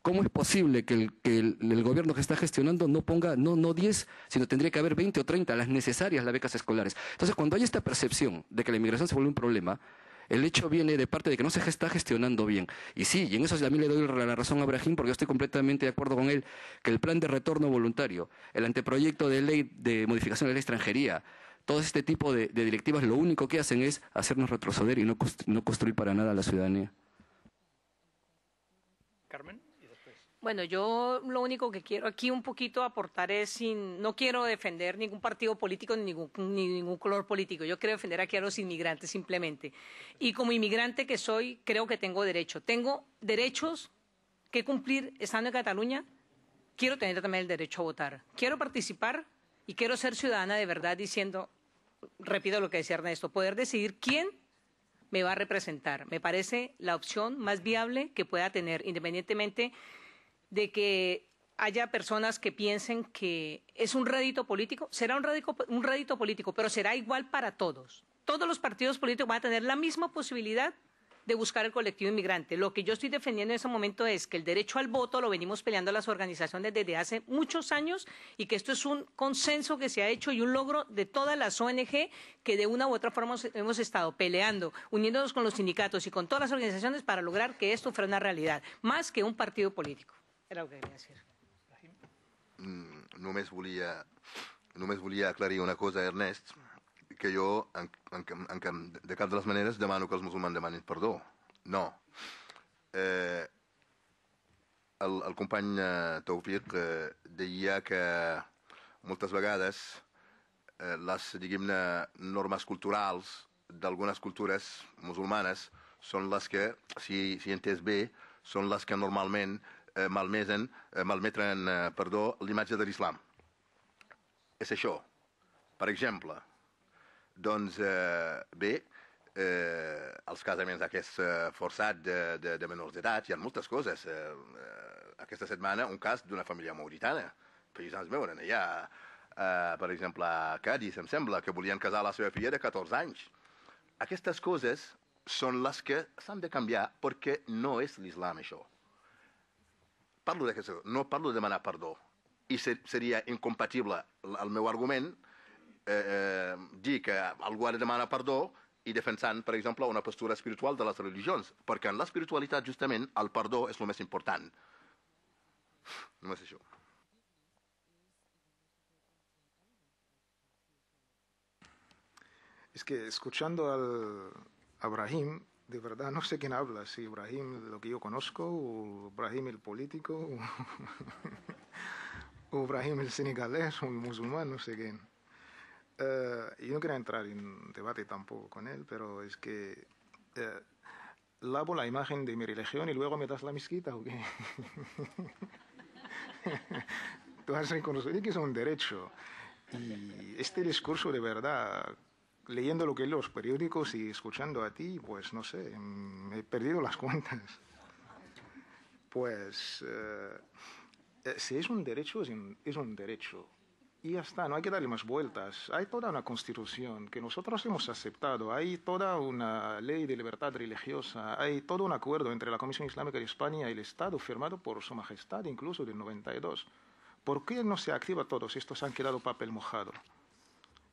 ¿Cómo es posible que el, gobierno que está gestionando no ponga, no, no 10, sino tendría que haber 20 o 30, las necesarias, las becas escolares? Entonces, cuando hay esta percepción de que la inmigración se vuelve un problema, el hecho viene de parte de que no se está gestionando bien. Y sí, y en eso también le doy la razón a Brahim, porque yo estoy completamente de acuerdo con él, que el plan de retorno voluntario, el anteproyecto de ley de modificación de la extranjería, todo este tipo de, directivas lo único que hacen es hacernos retroceder y no, construir para nada la ciudadanía. Carmen. Bueno, yo lo único que quiero aquí un poquito aportar es, sin, no quiero defender ningún partido político ni ningún, ni ningún color político. Yo quiero defender aquí a los inmigrantes simplemente. Y como inmigrante que soy, creo que tengo derecho. Tengo derechos que cumplir estando en Cataluña. Quiero tener también el derecho a votar. Quiero participar y quiero ser ciudadana de verdad diciendo, repito lo que decía Ernesto, poder decidir quién me va a representar. Me parece la opción más viable que pueda tener, independientemente de que haya personas que piensen que es un rédito político. Será un rédito, político, pero será igual para todos. Todos los partidos políticos van a tener la misma posibilidad de buscar el colectivo inmigrante. Lo que yo estoy defendiendo en ese momento es que el derecho al voto lo venimos peleando las organizaciones desde hace muchos años y que esto es un consenso que se ha hecho y un logro de todas las ONG que de una u otra forma hemos estado peleando, uniéndonos con los sindicatos y con todas las organizaciones para lograr que esto fuera una realidad, más que un partido político. Era el que volia dir. Mm, només volia només volia aclarir una cosa, Ernest, que jo, en, en, en, en, de cap de les maneres, demano que els musulmans demanin perdó. No. Eh, el, el company eh, Taufiq eh, deia que moltes vegades eh, les, diguem-ne, normes culturals d'algunes cultures musulmanes són les que, si, si entès bé, són les que normalment Eh, malmeten, eh, malmetren eh, perdó, l'imatge de l'islam. És això. Per exemple, doncs, eh, bé, eh, els casaments aquests forçats de, de, de menors d'edat, hi ha moltes coses. Eh, aquesta setmana un cas d'una família mauritana, paisans veuen allà, eh, per exemple, a Cádiz, em sembla, que volien casar la seva filla de 14 anys. Aquestes coses són les que s'han de canviar perquè no és l'islam això parlo d'aquesta cosa, no parlo de demanar perdó. I ser, seria incompatible el meu argument eh, eh, dir que algú ha de demanar perdó i defensant, per exemple, una postura espiritual de les religions, perquè en l'espiritualitat, justament, el perdó és el més important. Només això. Es que escuchando al Abraham, de verdad no sé quién habla, si Ibrahim lo que yo conozco, o Ibrahim el político, o, Ibrahim <laughs> el senegalés, o el musulmán, no sé quién. Eh, y yo no quería entrar en debate tampoco con él, pero es que eh, lavo la imagen de mi religión y luego me das la mezquita, ¿o qué? <laughs> Tú has reconocido que es un derecho. Y este discurso de verdad leyendo lo que los periódicos y escuchando a ti, pues no sé, mm, he perdido las <laughs> cuentas. Pues eh, eh, si es un derecho, es un, es un derecho. Y ya está, no hay que darle más vueltas. Hay toda una constitución que nosotros hemos aceptado, hay toda una ley de libertad religiosa, hay todo un acuerdo entre la Comisión Islámica de España y el Estado firmado por Su Majestad incluso del 92. ¿Por qué no se activa todos estos han quedado papel mojado?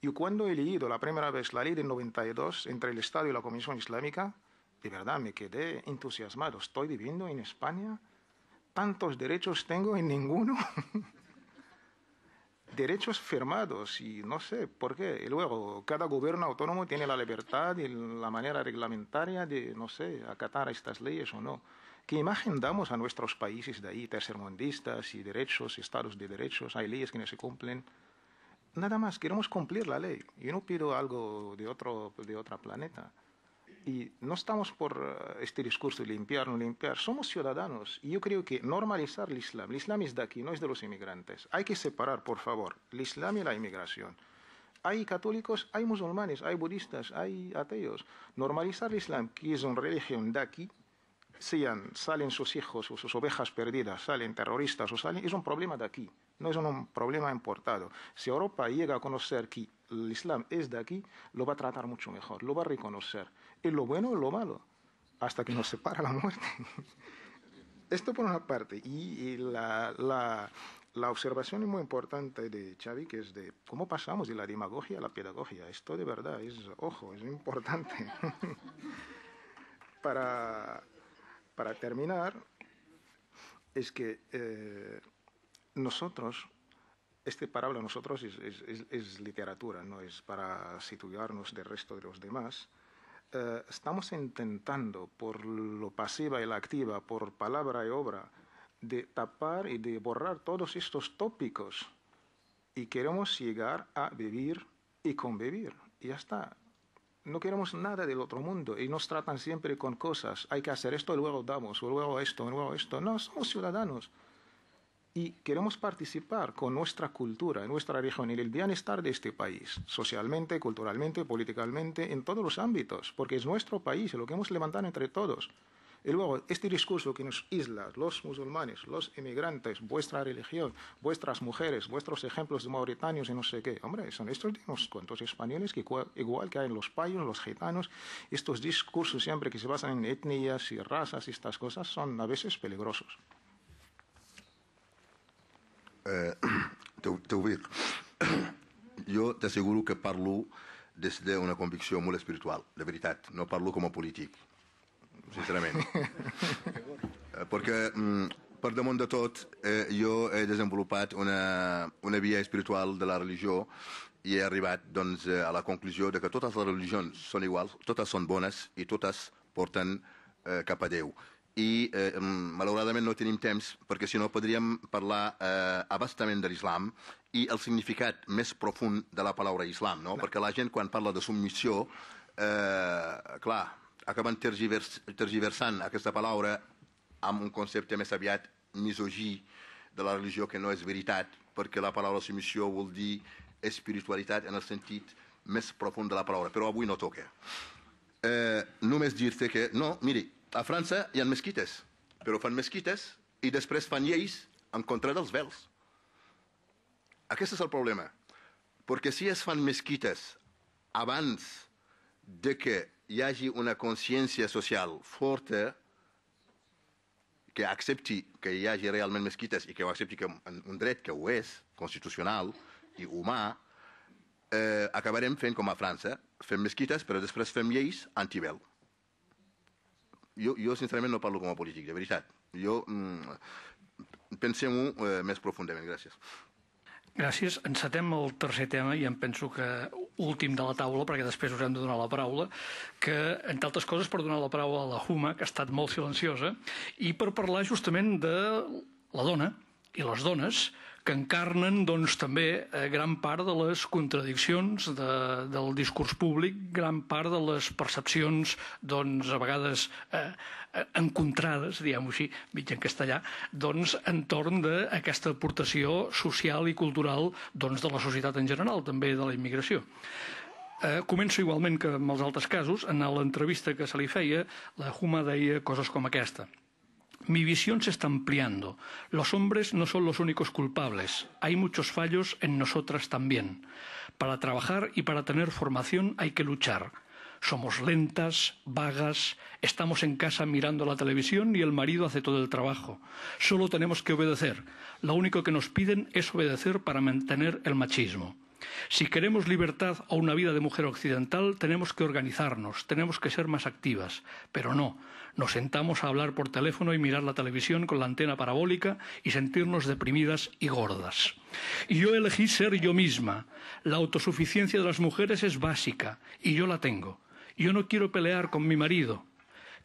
Y cuando he leído la primera vez la ley del 92 entre el Estado y la Comisión Islámica, de verdad me quedé entusiasmado. Estoy viviendo en España. Tantos derechos tengo en ninguno. <laughs> derechos firmados y no sé por qué. Y luego, cada gobierno autónomo tiene la libertad y la manera reglamentaria de, no sé, acatar estas leyes o no. ¿Qué imagen damos a nuestros países de ahí, tercermundistas y derechos, estados de derechos? Hay leyes que no se cumplen nada más, queremos cumplir la ley. Yo no pido algo de otro, planeta. Y no estamos por eh, este discurso de limpiar, no limpiar. Somos ciudadanos. Y yo creo que normalizar el Islam. El Islam es de aquí, no es de los inmigrantes. Hay que separar, por favor, el Islam y la inmigración. Hay católicos, hay musulmanes, hay budistas, hay ateos. Normalizar el Islam, que es una religión de aquí, salen sus hijos o sus ovejas perdidas, salen terroristas o salen, es un problema de aquí, no es un problema importado. Si Europa llega a conocer que el Islam es de aquí, lo va a tratar mucho mejor, lo va a reconocer, y lo bueno y lo malo, hasta que nos separa la muerte. <laughs> Esto por una parte, y, la, observación es muy importante de Xavi, que es de cómo pasamos de la demagogia a la pedagogía. Esto de verdad es, ojo, es importante. <laughs> para para terminar, es que eh, nosotros, este parábola nosotros es, literatura, no es para situarnos del resto de los demás. Eh, estamos intentando, por lo pasiva y la activa, por palabra y obra, de tapar y de borrar todos estos tópicos y queremos llegar a vivir y convivir. Y ya está no queremos nada del otro mundo y nos tratan siempre con cosas. Hay que hacer esto, y luego damos, o luego esto, luego esto. No, somos ciudadanos y queremos participar con nuestra cultura, nuestra región, y el bienestar de este país, socialmente, culturalmente, políticamente, en todos los ámbitos, porque es nuestro país, lo que hemos levantado entre todos. Y luego, este discurso que nos isla, los musulmanes, los emigrantes, vuestra religión, vuestras mujeres, vuestros ejemplos de mauritanios y no sé qué. Hombre, son estos unos cuantos españoles que igual que hay en los payos, los gitanos, estos discursos siempre que se basan en etnias y razas y estas cosas son a veces peligrosos. Eh, yo te aseguro que parlo desde una convicción muy espiritual, de verdad, no parlo como político. sincerament. Eh, perquè, mm, per damunt de tot, eh, jo he desenvolupat una, una via espiritual de la religió i he arribat doncs, eh, a la conclusió de que totes les religions són iguals, totes són bones i totes porten eh, cap a Déu. I, eh, mm, malauradament, no tenim temps, perquè si no podríem parlar eh, abastament de l'islam i el significat més profund de la paraula islam, no? no? Perquè la gent, quan parla de submissió, eh, clar, acaben tergivers, tergiversant aquesta paraula amb un concepte més aviat misogí de la religió que no és veritat, perquè la paraula submissió vol dir espiritualitat en el sentit més profund de la paraula, però avui no toca. Eh, només dir-te que, no, miri, a França hi ha mesquites, però fan mesquites i després fan lleis en contra dels vels. Aquest és el problema, perquè si es fan mesquites abans de que hi hagi una consciència social forta que accepti que hi hagi realment mesquites i que ho accepti com un dret que ho és, constitucional i humà, eh, acabarem fent com a França, fem mesquites però després fem lleis antibel. Jo, jo sincerament no parlo com a polític, de veritat. Jo mm, pensem-ho eh, més profundament, gràcies. Gràcies. Encetem el tercer tema i em penso que últim de la taula, perquè després us hem de donar la paraula, que, entre altres coses, per donar la paraula a la Huma, que ha estat molt silenciosa, i per parlar justament de la dona i les dones que encarnen doncs, també eh, gran part de les contradiccions de, del discurs públic, gran part de les percepcions doncs, a vegades eh, eh, encontrades, diguem-ho així, mig en castellà, doncs, entorn d'aquesta aportació social i cultural doncs, de la societat en general, també de la immigració. Eh, començo igualment que en els altres casos. En l'entrevista que se li feia, la Huma deia coses com aquesta. Mi visión se está ampliando. Los hombres no son los únicos culpables. Hay muchos fallos en nosotras también. Para trabajar y para tener formación hay que luchar. Somos lentas, vagas, estamos en casa mirando la televisión y el marido hace todo el trabajo. Solo tenemos que obedecer. Lo único que nos piden es obedecer para mantener el machismo. Si queremos libertad o una vida de mujer occidental, tenemos que organizarnos, tenemos que ser más activas. Pero no, nos sentamos a hablar por teléfono y mirar la televisión con la antena parabólica y sentirnos deprimidas y gordas. Y yo elegí ser yo misma. La autosuficiencia de las mujeres es básica y yo la tengo. Yo no quiero pelear con mi marido.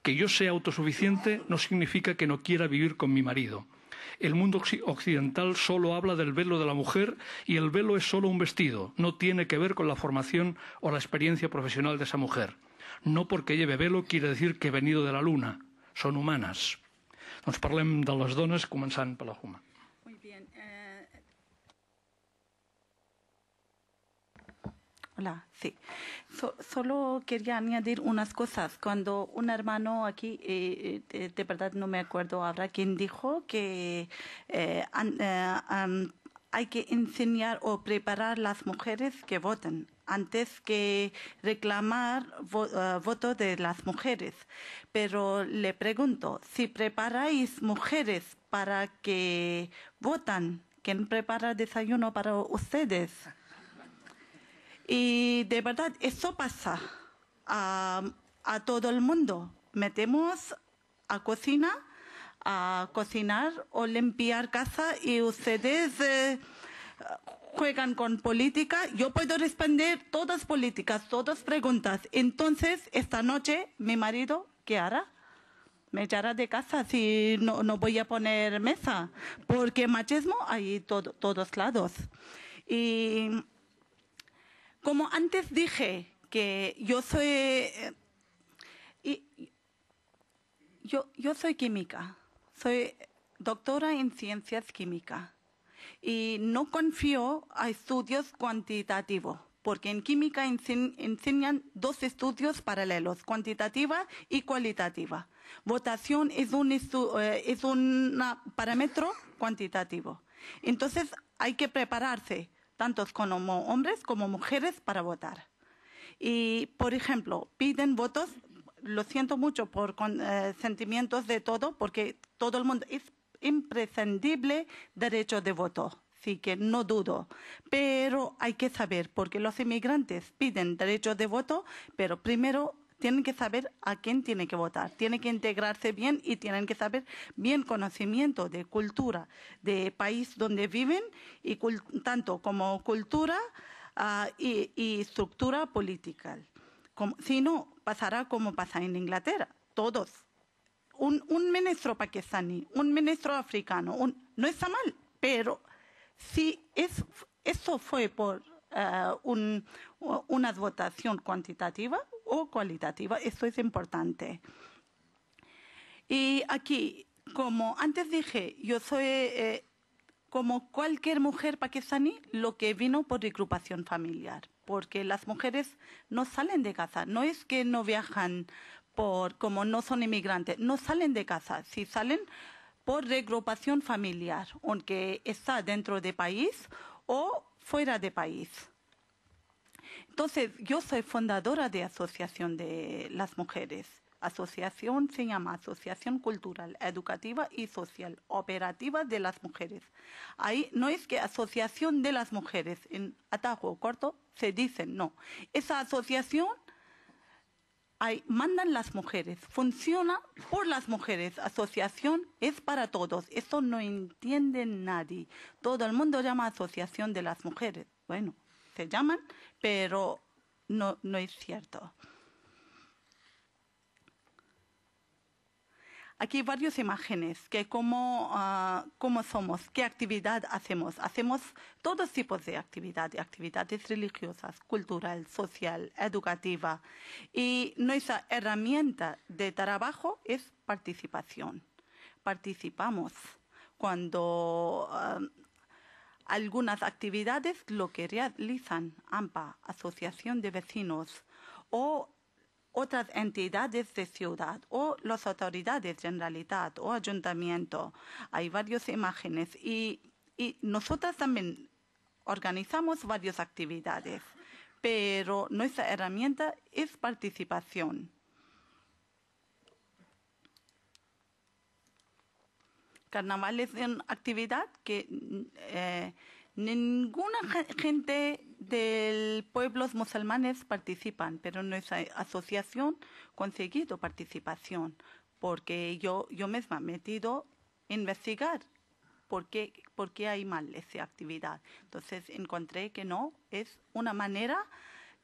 Que yo sea autosuficiente no significa que no quiera vivir con mi marido. El mundo occidental solo habla del velo de la mujer y el velo es solo un vestido, no tiene que ver con la formación o la experiencia profesional de esa mujer. No porque lleve velo quiere decir que he venido de la luna, son humanas. Nos de las dones la Hola, sí. solo quería añadir unas cosas. Cuando un hermano aquí, eh, eh, de verdad no me acuerdo ahora, quien dijo que eh, hay que enseñar o preparar las mujeres que voten antes que reclamar voto de las mujeres. Pero le pregunto, si preparáis mujeres para que votan, ¿quién prepara desayuno para ustedes? Y de verdad, eso pasa a, a todo el mundo. Metemos a cocina, a cocinar o limpiar casa y ustedes eh, juegan con política. Yo puedo responder todas políticas, todas preguntas. Entonces, esta noche, mi marido, ¿qué hará? Me echará de casa si no, no voy a poner mesa, porque machismo hay todo, todos lados. Y como antes dije que yo soy, eh, yo, soy química, soy doctora en ciencias químicas y no confío a estudios cuantitativos, porque en química enseñan dos estudios paralelos, cuantitativa y cualitativa. Votación es eh, es un parámetro cuantitativo. Entonces hay que prepararse tanto como hombres como mujeres, para votar. Y, por ejemplo, piden votos, lo siento mucho por eh, sentimientos de todo, porque todo el mundo es imprescindible derecho de voto. Así que no dudo. Pero hay que saber, porque los inmigrantes piden derecho de voto, pero primero tienen que saber a quién tienen que votar, tienen que integrarse bien y tienen que saber bien conocimiento de cultura, de país donde viven, y tanto como cultura ah, y, estructura política. si no, pasará como pasa en Inglaterra, todos. Un, ministro pakistaní, un ministro africano, no está mal, pero si eso fue por ah, una votación cuantitativa, o cualitativa. Esto es importante. Y aquí, como antes dije, yo soy eh, como cualquier mujer pakistaní, lo que vino por regrupación familiar, porque las mujeres no salen de casa, no es que no viajan por, como no son inmigrantes, no salen de casa, si salen por regrupación familiar, aunque está dentro de país o fuera de país. Entonces, yo soy fundadora de Asociación de las Mujeres. Asociación se llama Asociación Cultural, Educativa y Social, Operativa de las Mujeres. Ahí no es que Asociación de las Mujeres, en atajo corto se dicen, no. Esa asociación ahí mandan las mujeres, funciona por las mujeres, asociación es para todos, eso no entiende nadie. Todo el mundo llama Asociación de las Mujeres. Bueno, se llaman, pero no, es cierto. Aquí hay varias imágenes que cómo, ah, cómo, somos, qué actividad hacemos. Hacemos todos tipos de actividades, actividades religiosas, cultural, social, educativa. Y nuestra herramienta de trabajo es participación. Participamos cuando ah, algunas actividades lo que realizan AMPA, Asociación de Vecinos, o otras entidades de ciudad o las autoridades generalidad o ayuntamiento. Hay varias imágenes y, y nosotras también organizamos varias actividades, pero nuestra herramienta es participación. Carnaval es una actividad que eh, ninguna gente del pueblos musulmanes participan, pero nuestra asociación ha conseguido participación, porque yo, yo misma he metido a investigar por qué, por qué hay mal esa actividad. Entonces encontré que no, es una manera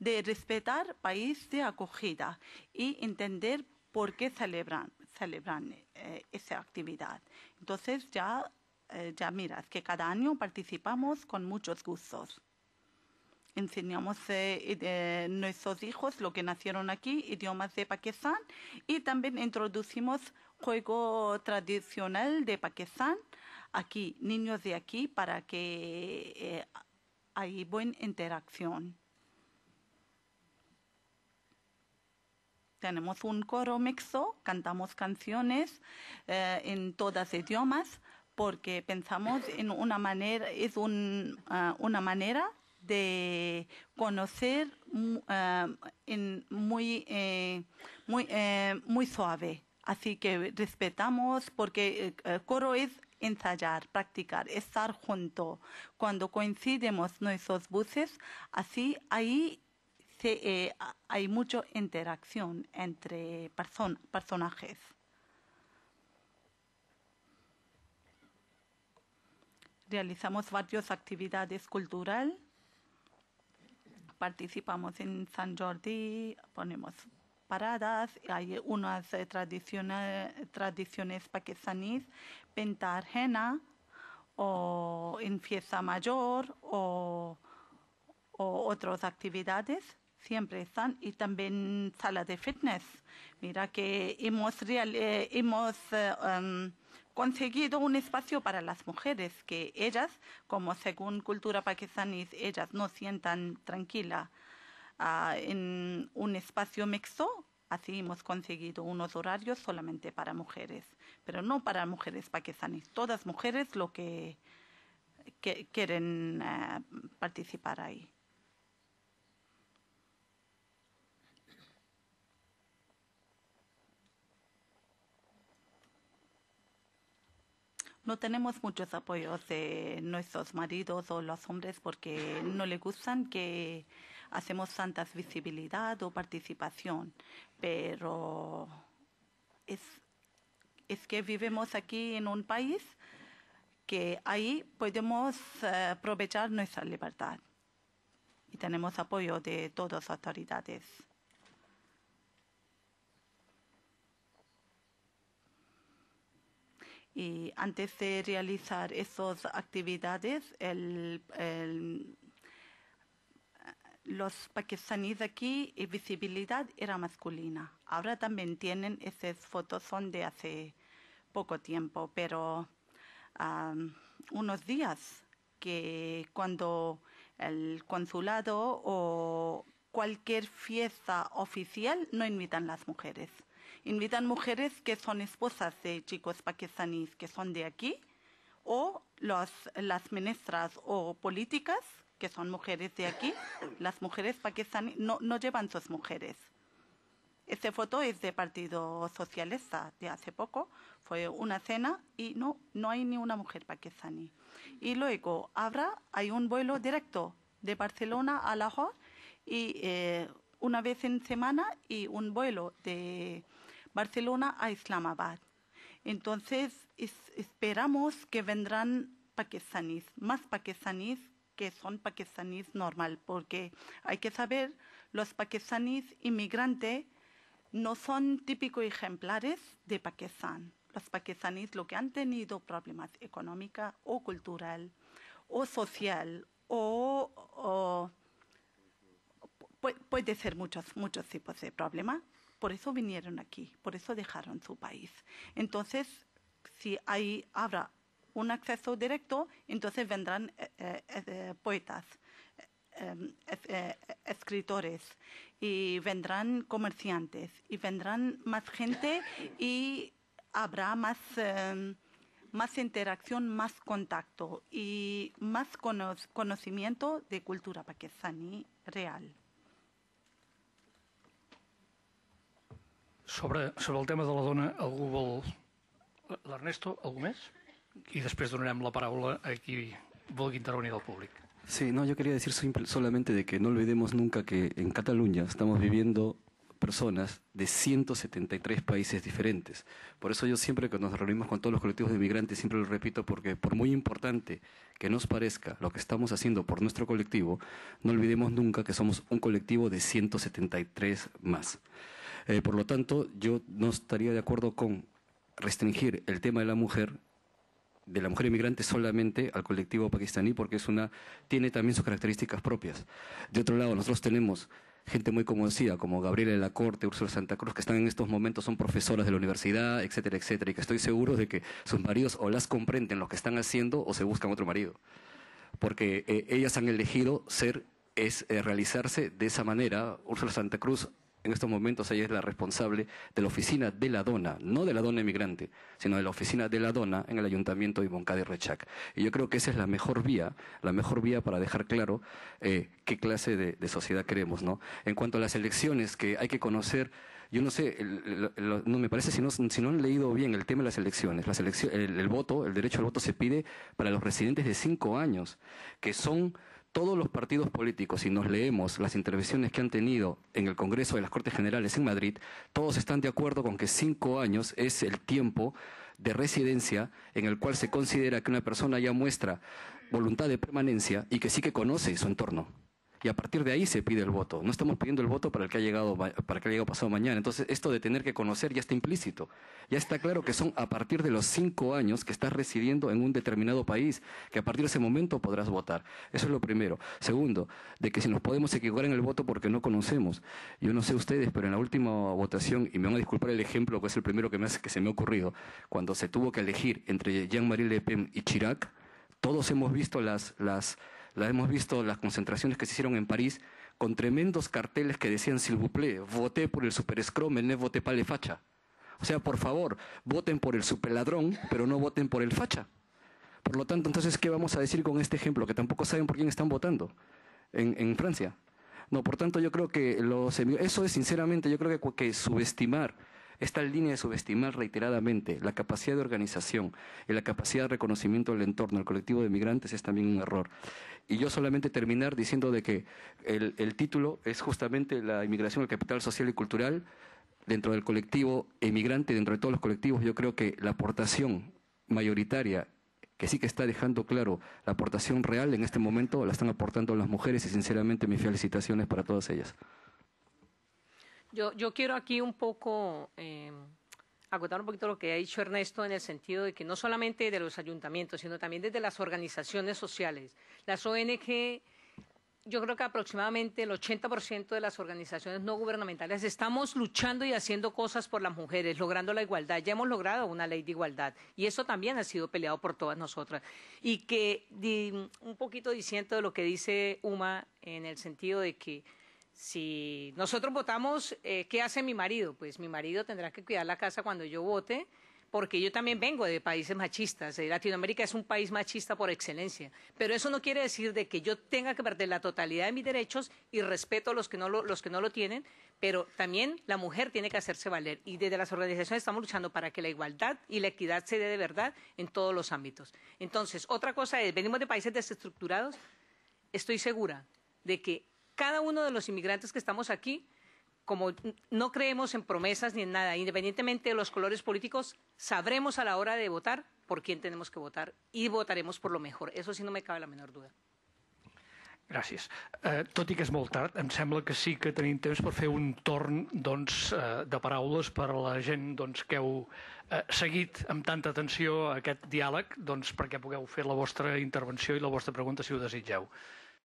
de respetar país de acogida y entender por qué celebran celebran eh, esa actividad. Entonces ya, eh, ya miras que cada año participamos con muchos gustos. Enseñamos a eh, nuestros hijos, lo que nacieron aquí, idiomas de Pakistán y también introducimos juego tradicional de Pakistán aquí, niños de aquí, para que hay buena interacción. Tenemos un coro mixto, cantamos canciones eh, en todas idiomas porque pensamos en una manera, es eh, una manera de conocer eh, en muy, muy, muy suave. Así que respetamos porque el coro es ensayar, practicar, estar junto. Cuando coincidimos nuestros buses, así ahí eh, hay mucha interacción entre personajes. Realizamos varias actividades culturales. Participamos en San Jordi, ponemos paradas, hay unas eh, tradiciones, tradiciones pakistaníes, pintar o en fiesta mayor, o otras actividades siempre están y también sala de fitness. Mira que hemos, eh, eh, em, conseguido un espacio para las mujeres, que ellas, como según cultura pakistaní, ellas no sientan tranquila ah, en un espacio mixto. Así hemos conseguido unos horarios solamente para mujeres, pero no para mujeres pakistaníes. Todas mujeres lo que, quieren eh, participar ahí. No tenemos muchos apoyos de nuestros maridos o los hombres porque no les gustan que hacemos tanta visibilidad o participación, pero es, es que vivimos aquí en un país que ahí podemos eh, aprovechar nuestra libertad y tenemos apoyo de todas las autoridades. Y antes de realizar esas actividades, el, los pakistaníes aquí visibilidad era masculina. Ahora también tienen esas fotos, son de hace poco tiempo, pero unos días que cuando el consulado o cualquier fiesta oficial no invitan las mujeres. Invitan mujeres que son esposas de chicos paquistaníes que son de aquí, o las ministras o políticas que son mujeres de aquí. <coughs> Las mujeres pakistaníes no, llevan sus mujeres. Esta foto es de Partido Socialista de hace poco. Fue una cena y no, no hay ni una mujer paquistaní. Y luego habrá, hay un vuelo directo de Barcelona a Lahore y eh, una vez en semana y un vuelo de Barcelona a Islamabad. Entonces esperamos que vendrán paquistaníes, más paquistaníes que son paquistaníes normal, porque hay que saber, los paquistaníes inmigrantes no son típicos ejemplares de Pakistán. Los paquistaníes lo que han tenido problemas económicos o cultural o social o puede ser muchos, muchos tipos de problemas por eso vinieron aquí, por eso dejaron su país. Entonces, si ahí habrá un acceso directo, entonces vendrán eh, eh, eh, poetas, em, escritores, y vendrán comerciantes, y vendrán más gente y habrá más, em, interacción, más contacto y más conocimiento de cultura y real. Sobre, el tema de la dona, algú vol... Ernesto? Y después donarem la parábola a quien intervenir del público. Sí, no, yo quería decir solamente de que no olvidemos nunca que en Cataluña estamos viviendo personas de 173 países diferentes. Por eso yo siempre que nos reunimos con todos los colectivos de migrantes, siempre lo repito, porque por muy importante que nos parezca lo que estamos haciendo por nuestro colectivo, no olvidemos nunca que somos un colectivo de 173 más. Eh, por lo tanto, yo no estaría de acuerdo con restringir el tema de la mujer de la mujer inmigrante solamente al colectivo pakistaní porque es una tiene también sus características propias. De otro lado, nosotros tenemos gente muy conocida como Gabriela de la Corte, Úrsula Santa Cruz, que están en estos momentos son profesoras de la universidad, etcétera, etcétera, y que estoy seguro de que sus maridos o las comprenden lo que están haciendo o se buscan otro marido. Porque eh, ellas han elegido ser es eh, realizarse de esa manera. Úrsula Santa Cruz en estos momentos ella es la responsable de la oficina de la dona, no de la dona emigrante, sino de la oficina de la dona en el ayuntamiento de Moncada y Rechac. Y yo creo que esa es la mejor vía, la mejor vía para dejar claro eh, qué clase de, sociedad queremos, ¿no? En cuanto a las elecciones, que hay que conocer, yo no sé, no me parece si no, si no han leído bien el tema de las elecciones. Las elecciones el voto, el derecho al voto se pide para los residentes de cinco años, que son todos los partidos políticos, si nos leemos las intervenciones que han tenido en el Congreso de las Cortes Generales en Madrid, todos están de acuerdo con que cinco años es el tiempo de residencia en el cual se considera que una persona ya muestra voluntad de permanencia y que sí que conoce su entorno y a partir de ahí se pide el voto. No estamos pidiendo el voto para el que ha llegado, para que ha llegado pasado mañana. Entonces, esto de tener que conocer ya está implícito. Ya está claro que son a partir de los cinco años que estás residiendo en un determinado país, que a partir de ese momento podrás votar. Eso es lo primero. Segundo, de que si nos podemos equivocar en el voto porque no conocemos. Yo no sé ustedes, pero en la última votación, y me van a disculpar el ejemplo, que es el primero que, me que se me ha ocurrido, cuando se tuvo que elegir entre Jean-Marie Le Pen y Chirac, todos hemos visto las la hemos visto las concentraciones que se hicieron en París con tremendos carteles que decían s'il vous voté por el super no voté para el facha. O sea, por favor, voten por el superladrón, pero no voten por el facha. Por lo tanto, entonces, ¿qué vamos a decir con este ejemplo? Que tampoco saben por quién están votando en, Francia. No, por tanto, yo creo que eso es sinceramente, yo creo que, que subestimar esta línea de subestimar reiteradamente la capacidad de organización y la capacidad de reconocimiento del entorno, del colectivo de migrantes, es también un error. Y yo solamente terminar diciendo de que el, el título es justamente la inmigración al capital social y cultural dentro del colectivo emigrante, dentro de todos los colectivos, yo creo que la aportación mayoritaria que sí que está dejando claro la aportación real en este momento, la están aportando las mujeres y sinceramente mis felicitaciones para todas ellas. Yo, quiero aquí un poco eh, acotar un poquito lo que ha dicho Ernesto en el sentido de que no solamente de los ayuntamientos, sino también desde las organizaciones sociales. Las ONG, yo creo que aproximadamente el 80% de las organizaciones no gubernamentales estamos luchando y haciendo cosas por las mujeres, logrando la igualdad. Ya hemos logrado una ley de igualdad y eso también ha sido peleado por todas nosotras. Y que un poquito diciendo de lo que dice Uma en el sentido de que si nosotros votamos, eh, ¿qué hace mi marido? Pues mi marido tendrá que cuidar la casa cuando yo vote, porque yo también vengo de países machistas. Eh, Latinoamérica es un país machista por excelencia. Pero eso no quiere decir de que yo tenga que perder la totalidad de mis derechos y respeto a los que no los que no lo tienen, pero también la mujer tiene que hacerse valer. Y desde las organizaciones estamos luchando para que la igualdad y la equidad se dé de verdad en todos los ámbitos. Entonces, otra cosa es, venimos de países desestructurados, estoy segura de que cada uno de los inmigrantes que estamos aquí, como no creemos en promesas ni en nada, independientemente de los colores políticos, sabremos a la hora de votar por quién tenemos que votar y votaremos por lo mejor. Eso sí no me cabe la menor duda. Gràcies. Eh, tot i que és molt tard, em sembla que sí que tenim temps per fer un torn doncs, eh, de paraules per a la gent doncs, que heu eh, seguit amb tanta atenció aquest diàleg doncs, perquè pugueu fer la vostra intervenció i la vostra pregunta si ho desitgeu.